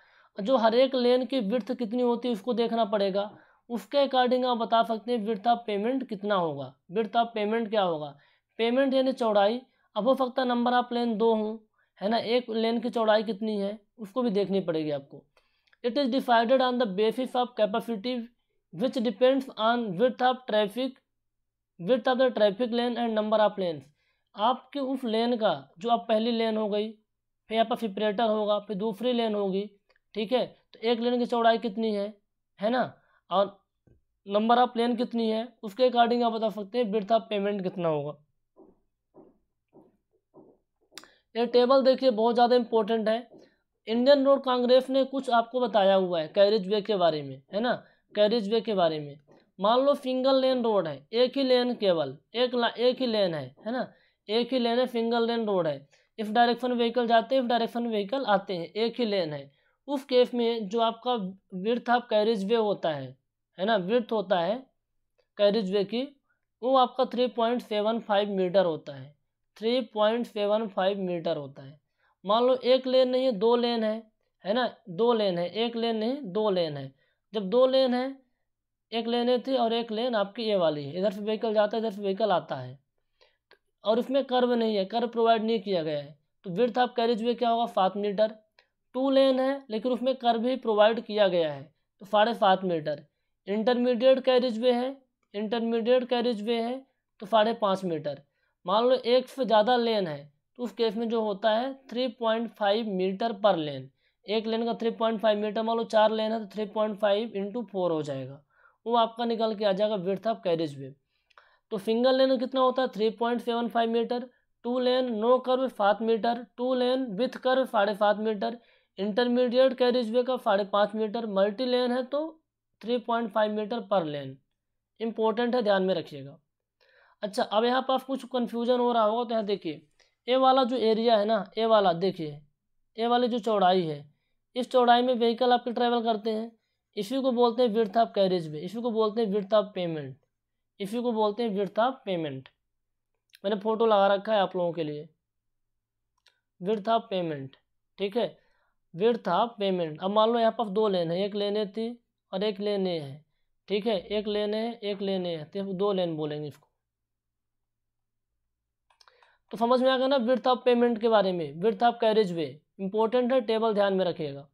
जो हर एक लेन की वृथ कितनी होती है उसको देखना पड़ेगा उसके अकॉर्डिंग आप बता सकते हैं वृथ ऑफ पेमेंट कितना होगा वृथ ऑफ पेमेंट क्या होगा पेमेंट यानी चौड़ाई अब हो सकता है नंबर ऑफ लेन दो हूँ है ना एक लेन की चौड़ाई कितनी है उसको भी देखनी पड़ेगी आपको it is decided on the basis of capacity which depends on width of traffic width of the traffic lane and number of lane आपके उस लेन का जो आप पहली लेन हो गई फिर यहाँ पर होगा फिर दूसरी लेन होगी ठीक है तो एक लेन की चौड़ाई कितनी है है ना और नंबर ऑफ लेन कितनी है उसके अकॉर्डिंग आप बता सकते हैं विर्थ ऑफ पेमेंट कितना होगा ये टेबल देखिए बहुत ज़्यादा इंपॉर्टेंट है इंडियन रोड कांग्रेस ने कुछ आपको बताया हुआ है कैरेज वे के बारे में है ना कैरेज वे के बारे में मान लो सिंगल लेन रोड है एक ही लेन केवल एक एक ही लेन है है ना एक ही लेन है सिंगल लेन रोड है इस डायरेक्शन व्हीकल जाते हैं इस डायरेक्शन व्हीकल आते हैं एक ही लेन है उस केस में जो आपका विर्थ ऑफ कैरिज वे होता है है ना विर्थ होता है कैरिज वे की वो आपका three point seven five metre होता है three point seven five metre होता है मान लो एक लेन नहीं है दो लेन है है ना दो लेन है एक लेन नहीं दो लेन है जब दो लेन है एक लेन थी और एक लेन आपकी ये वाली है इधर से व्हीकल जाता है इधर से व्हीकल आता है और इसमें कर्व नहीं है कर्व प्रोवाइड नहीं किया गया है तो विर्थ ऑफ कैरेज वे क्या होगा सात मीटर टू लेन है लेकिन उसमें कर भी प्रोवाइड किया गया है तो साढ़े सात मीटर इंटरमीडिएट कैरिज वे है इंटरमीडिएट कैरिज वे है तो साढ़े पाँच मीटर मान लो एक से ज़्यादा लेन है तो उस केस में जो होता है थ्री पॉइंट फाइव मीटर पर लेन एक लेन का थ्री पॉइंट फाइव मीटर मान लो चार लेन है तो three point five into four हो जाएगा वो आपका निकल के आ जाएगा विर्थ ऑफ कैरिज वे तो सिंगल लेन कितना होता है three point seven five metre two lane no kerb सात metre two lane with kerb साढ़े सात मीटर इंटरमीडिएट कैरिज वे का साढ़े पाँच मीटर मल्टी लेन है तो थ्री पॉइंट फाइव मीटर पर लेन इम्पोर्टेंट है ध्यान में रखिएगा अच्छा अब यहाँ पर कुछ कन्फ्यूजन हो रहा होगा तो यहाँ देखिए ए वाला जो एरिया है ना ए वाला देखिए ए वाली जो चौड़ाई है इस चौड़ाई में व्हीकल आपके ट्रैवल करते हैं इसी को बोलते हैं विर्थ ऑफ कैरेज वे इसी को बोलते हैं विर्थ ऑफ पेमेंट इसी को बोलते हैं विर्थ ऑफ पेमेंट मैंने फ़ोटो लगा रखा है आप लोगों के लिए विर्थ ऑफ पेमेंट ठीक है विर्थ ऑफ पेमेंट अब मान लो यहाँ पर दो लेन है एक लेने थी और एक लेने है ठीक है एक लेने है एक लेने है तो दो लेन बोलेंगे इसको तो समझ में आ गया ना विर्थ ऑफ पेमेंट के बारे में width of carriage way important है टेबल ध्यान में रखिएगा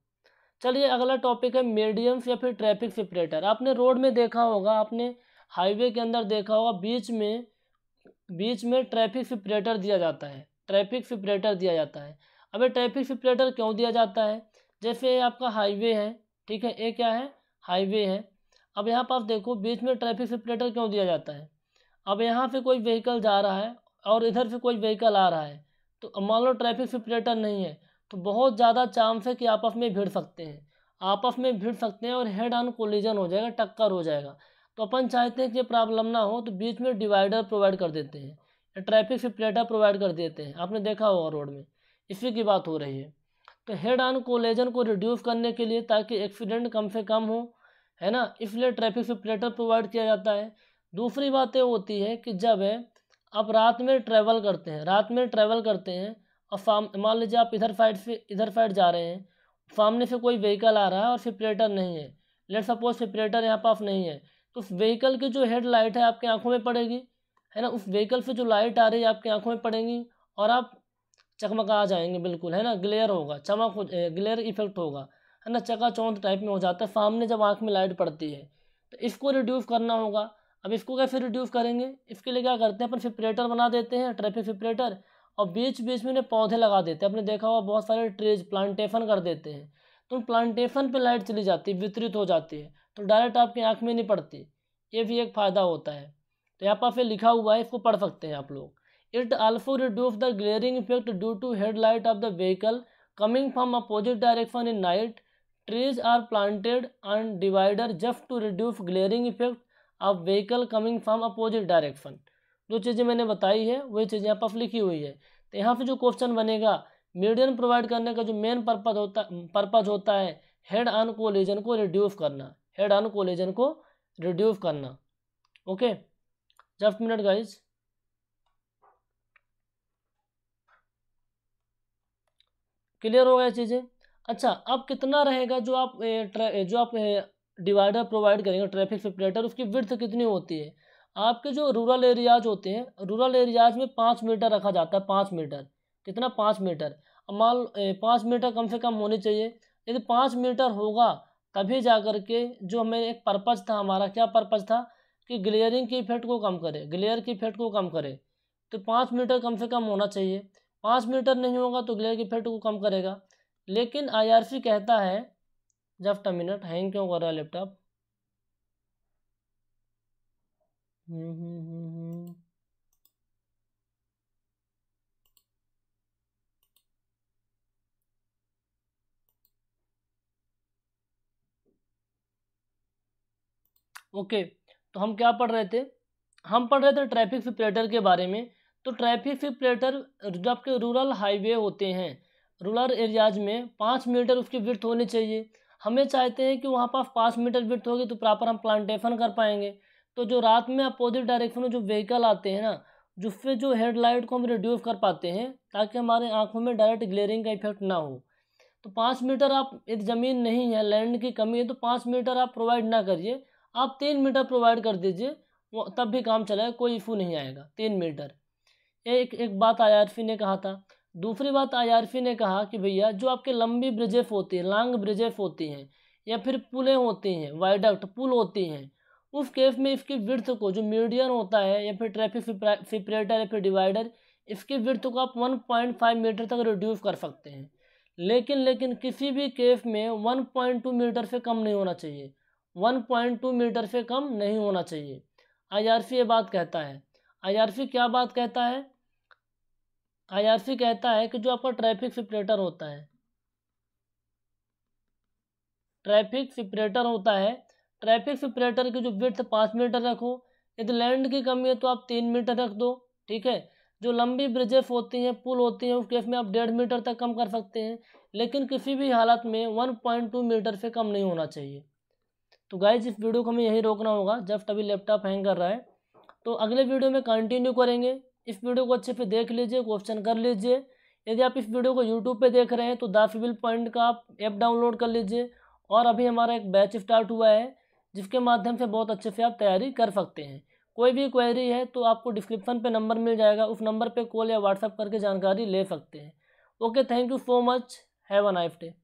चलिए अगला टॉपिक है मीडियम्स या फिर ट्रैफिक सेपरेटर आपने रोड में देखा होगा आपने हाईवे के अंदर देखा होगा बीच में बीच में ट्रैफिक सेपरेटर दिया जाता है ट्रैफिक सेपरेटर दिया जाता है ये ट्रैफिक सिपरेटर क्यों दिया जाता है जैसे आपका हाईवे है ठीक है ये क्या है हाईवे है अब यहाँ पर आप देखो बीच में ट्रैफिक सिपरेटर क्यों दिया जाता है अब यहाँ से कोई व्हीकल जा रहा है और इधर से कोई व्हीकल आ रहा है तो मान लो ट्रैफिक सिपरेटर नहीं है तो बहुत ज़्यादा चांस है कि आपस में भिड़ सकते हैं आपस में भिड़ सकते हैं और हेड ऑन कोलिजन हो जाएगा टक्कर हो जाएगा तो अपन चाहते हैं कि ये प्रॉब्लम ना हो तो बीच में डिवाइडर प्रोवाइड कर देते हैं ट्रैफिक सिपरेटर प्रोवाइड कर देते हैं आपने देखा होगा रोड में इसी की बात हो रही है तो हेड ऑन कोलेजन को रिड्यूस करने के लिए ताकि एक्सीडेंट कम से कम हो है ना इसलिए ट्रैफिक सिपलेटर प्रोवाइड किया जाता है दूसरी बात यह होती है कि जब है आप रात में ट्रैवल करते हैं रात में ट्रैवल करते हैं और साम मान लीजिए आप इधर साइड से इधर साइड जा रहे हैं सामने से कोई व्हीकल आ रहा है और सिपरेटर नहीं है लेट सपोज सिपरेटर यहाँ पास नहीं है तो उस व्हीकल की जो हेड लाइट है आपकी आँखों में पड़ेगी है ना उस व्हीकल से जो लाइट आ रही है आपकी आँखों में पड़ेगी और आप चकमका जाएंगे बिल्कुल है ना ग्लेयर होगा चमक हो ग्लेयर इफेक्ट होगा है ना चका टाइप में हो जाता है सामने जब आँख में लाइट पड़ती है तो इसको रिड्यूस करना होगा अब इसको कैसे रिड्यूस करेंगे इसके लिए क्या करते हैं अपन फिपरेटर बना देते हैं ट्रैफिक फिपरेटर और बीच बीच में उन्हें पौधे लगा देते हैं आपने देखा हुआ बहुत सारे ट्रीज प्लांटेशन कर देते हैं तो उन प्लांटेशन पे लाइट चली जाती है वितरित हो जाती है तो डायरेक्ट आपकी आँख में नहीं पड़ती ये भी एक फ़ायदा होता है तो यहाँ पर फिर लिखा हुआ है इसको पढ़ सकते हैं आप लोग it also reduce the glaring effect due to head light of the vehicle coming from opposite direction in night trees are planted on divider just to reduce glaring effect of vehicle coming from opposite direction जो चीज़ें मैंने बताई है वही चीज़ें यहाँ पर लिखी हुई है तो यहाँ पर जो क्वेश्चन बनेगा मीडियन प्रोवाइड करने का जो मेन पर्पज होता पर्पज होता है हेड ऑन कोलिजन को रिड्यूस करना हेड ऑन कोलिजन को रिड्यूफ करना okay just minute guys clear हो गया चीज़ें अच्छा अब कितना रहेगा जो आप जो आप डिवाइडर प्रोवाइड करेंगे ट्रैफिक सेपरेटर उसकी विर्थ कितनी होती है आपके जो रूरल एरियाज होते हैं रूरल एरियाज में पाँच मीटर रखा जाता है पाँच मीटर कितना पाँच मीटर मान पाँच मीटर कम से कम होने चाहिए यदि पाँच मीटर होगा तभी जा कर के जो हमें एक पर्पज़ था हमारा क्या पर्पज़ था कि ग्लेयरिंग की इफेक्ट को कम करें ग्लेयर की इफेक्ट को कम करें तो पाँच मीटर कम से कम होना चाहिए पाँच मीटर नहीं होगा तो ग्लेयर की इफेक्ट को कम करेगा लेकिन आई कहता है जफ्ट मिनट हैंग क्यों कर रहा है लैपटॉप हम्म, हम्म, हम्म, ओके okay, तो हम क्या पढ़ रहे थे हम पढ़ रहे थे ट्रैफिक फिपरेटर के बारे में तो ट्रैफिक से प्लेटर जब रूरल हाईवे होते हैं रूरल एरियाज में पाँच मीटर उसकी विर्थ होनी चाहिए हमें चाहते हैं कि वहाँ पास पाँच मीटर विर्थ होगी तो प्रॉपर हम प्लांटेशन कर पाएंगे तो जो रात में अपोजिट डायरेक्शन में जो व्हीकल आते हैं ना जिससे जो हेडलाइट को हम रिड्यूस कर पाते हैं ताकि हमारे आँखों में डायरेक्ट ग्लेयरिंग का इफेक्ट ना हो तो पाँच मीटर आप एक ज़मीन नहीं है लैंड की कमी है तो पाँच मीटर आप प्रोवाइड ना करिए आप तीन मीटर प्रोवाइड कर दीजिए वो तब भी काम चलेगा कोई इशू नहीं आएगा तीन मीटर एक एक बात आई ने कहा था दूसरी बात आई ने कहा कि भैया जो आपके लंबी ब्रिजेफ होती हैं लॉन्ग ब्रिजेफ होती हैं या फिर पुलें होती हैं वाइडक्ट पुल होती हैं उस केस में इसकी वृथ को जो मीडियन होता है या फिर ट्रैफिक सेपरेटर या फिर डिवाइडर इसकी वृथ को आप वन पॉइंट फाइव मीटर तक रिड्यूस कर सकते हैं लेकिन लेकिन किसी भी केस में वन पॉइंट टू मीटर से कम नहीं होना चाहिए वन पॉइंट टू मीटर से कम नहीं होना चाहिए आईआरसी ये बात कहता है आईआरसी क्या बात कहता है आईआरसी कहता है कि जो आपका ट्रैफिक सेपरेटर होता है ट्रैफिक सेपरेटर होता है ट्रैफिक सेपरेटर की जो विथ पाँच मीटर रखो यदि लैंड की कमी है तो आप तीन मीटर रख दो ठीक है जो लंबी ब्रिजेस होती हैं पुल होती हैं उस केस में आप डेढ़ मीटर तक कम कर सकते हैं लेकिन किसी भी हालत में वन पॉइंट टू मीटर से कम नहीं होना चाहिए तो गाइज इस वीडियो को हमें यही रोकना होगा जब तभी लैपटॉप हैंग कर रहा है तो अगले वीडियो में कंटिन्यू करेंगे इस वीडियो को अच्छे से देख लीजिए क्वेश्चन कर लीजिए यदि आप इस वीडियो को यूट्यूब पे देख रहे हैं तो दासविल पॉइंट का आप ऐप डाउनलोड कर लीजिए और अभी हमारा एक बैच स्टार्ट हुआ है जिसके माध्यम से बहुत अच्छे से आप तैयारी कर सकते हैं कोई भी क्वेरी है तो आपको डिस्क्रिप्शन पे नंबर मिल जाएगा उस नंबर पे कॉल या व्हाट्सअप करके जानकारी ले सकते हैं okay thank you so much have a nice day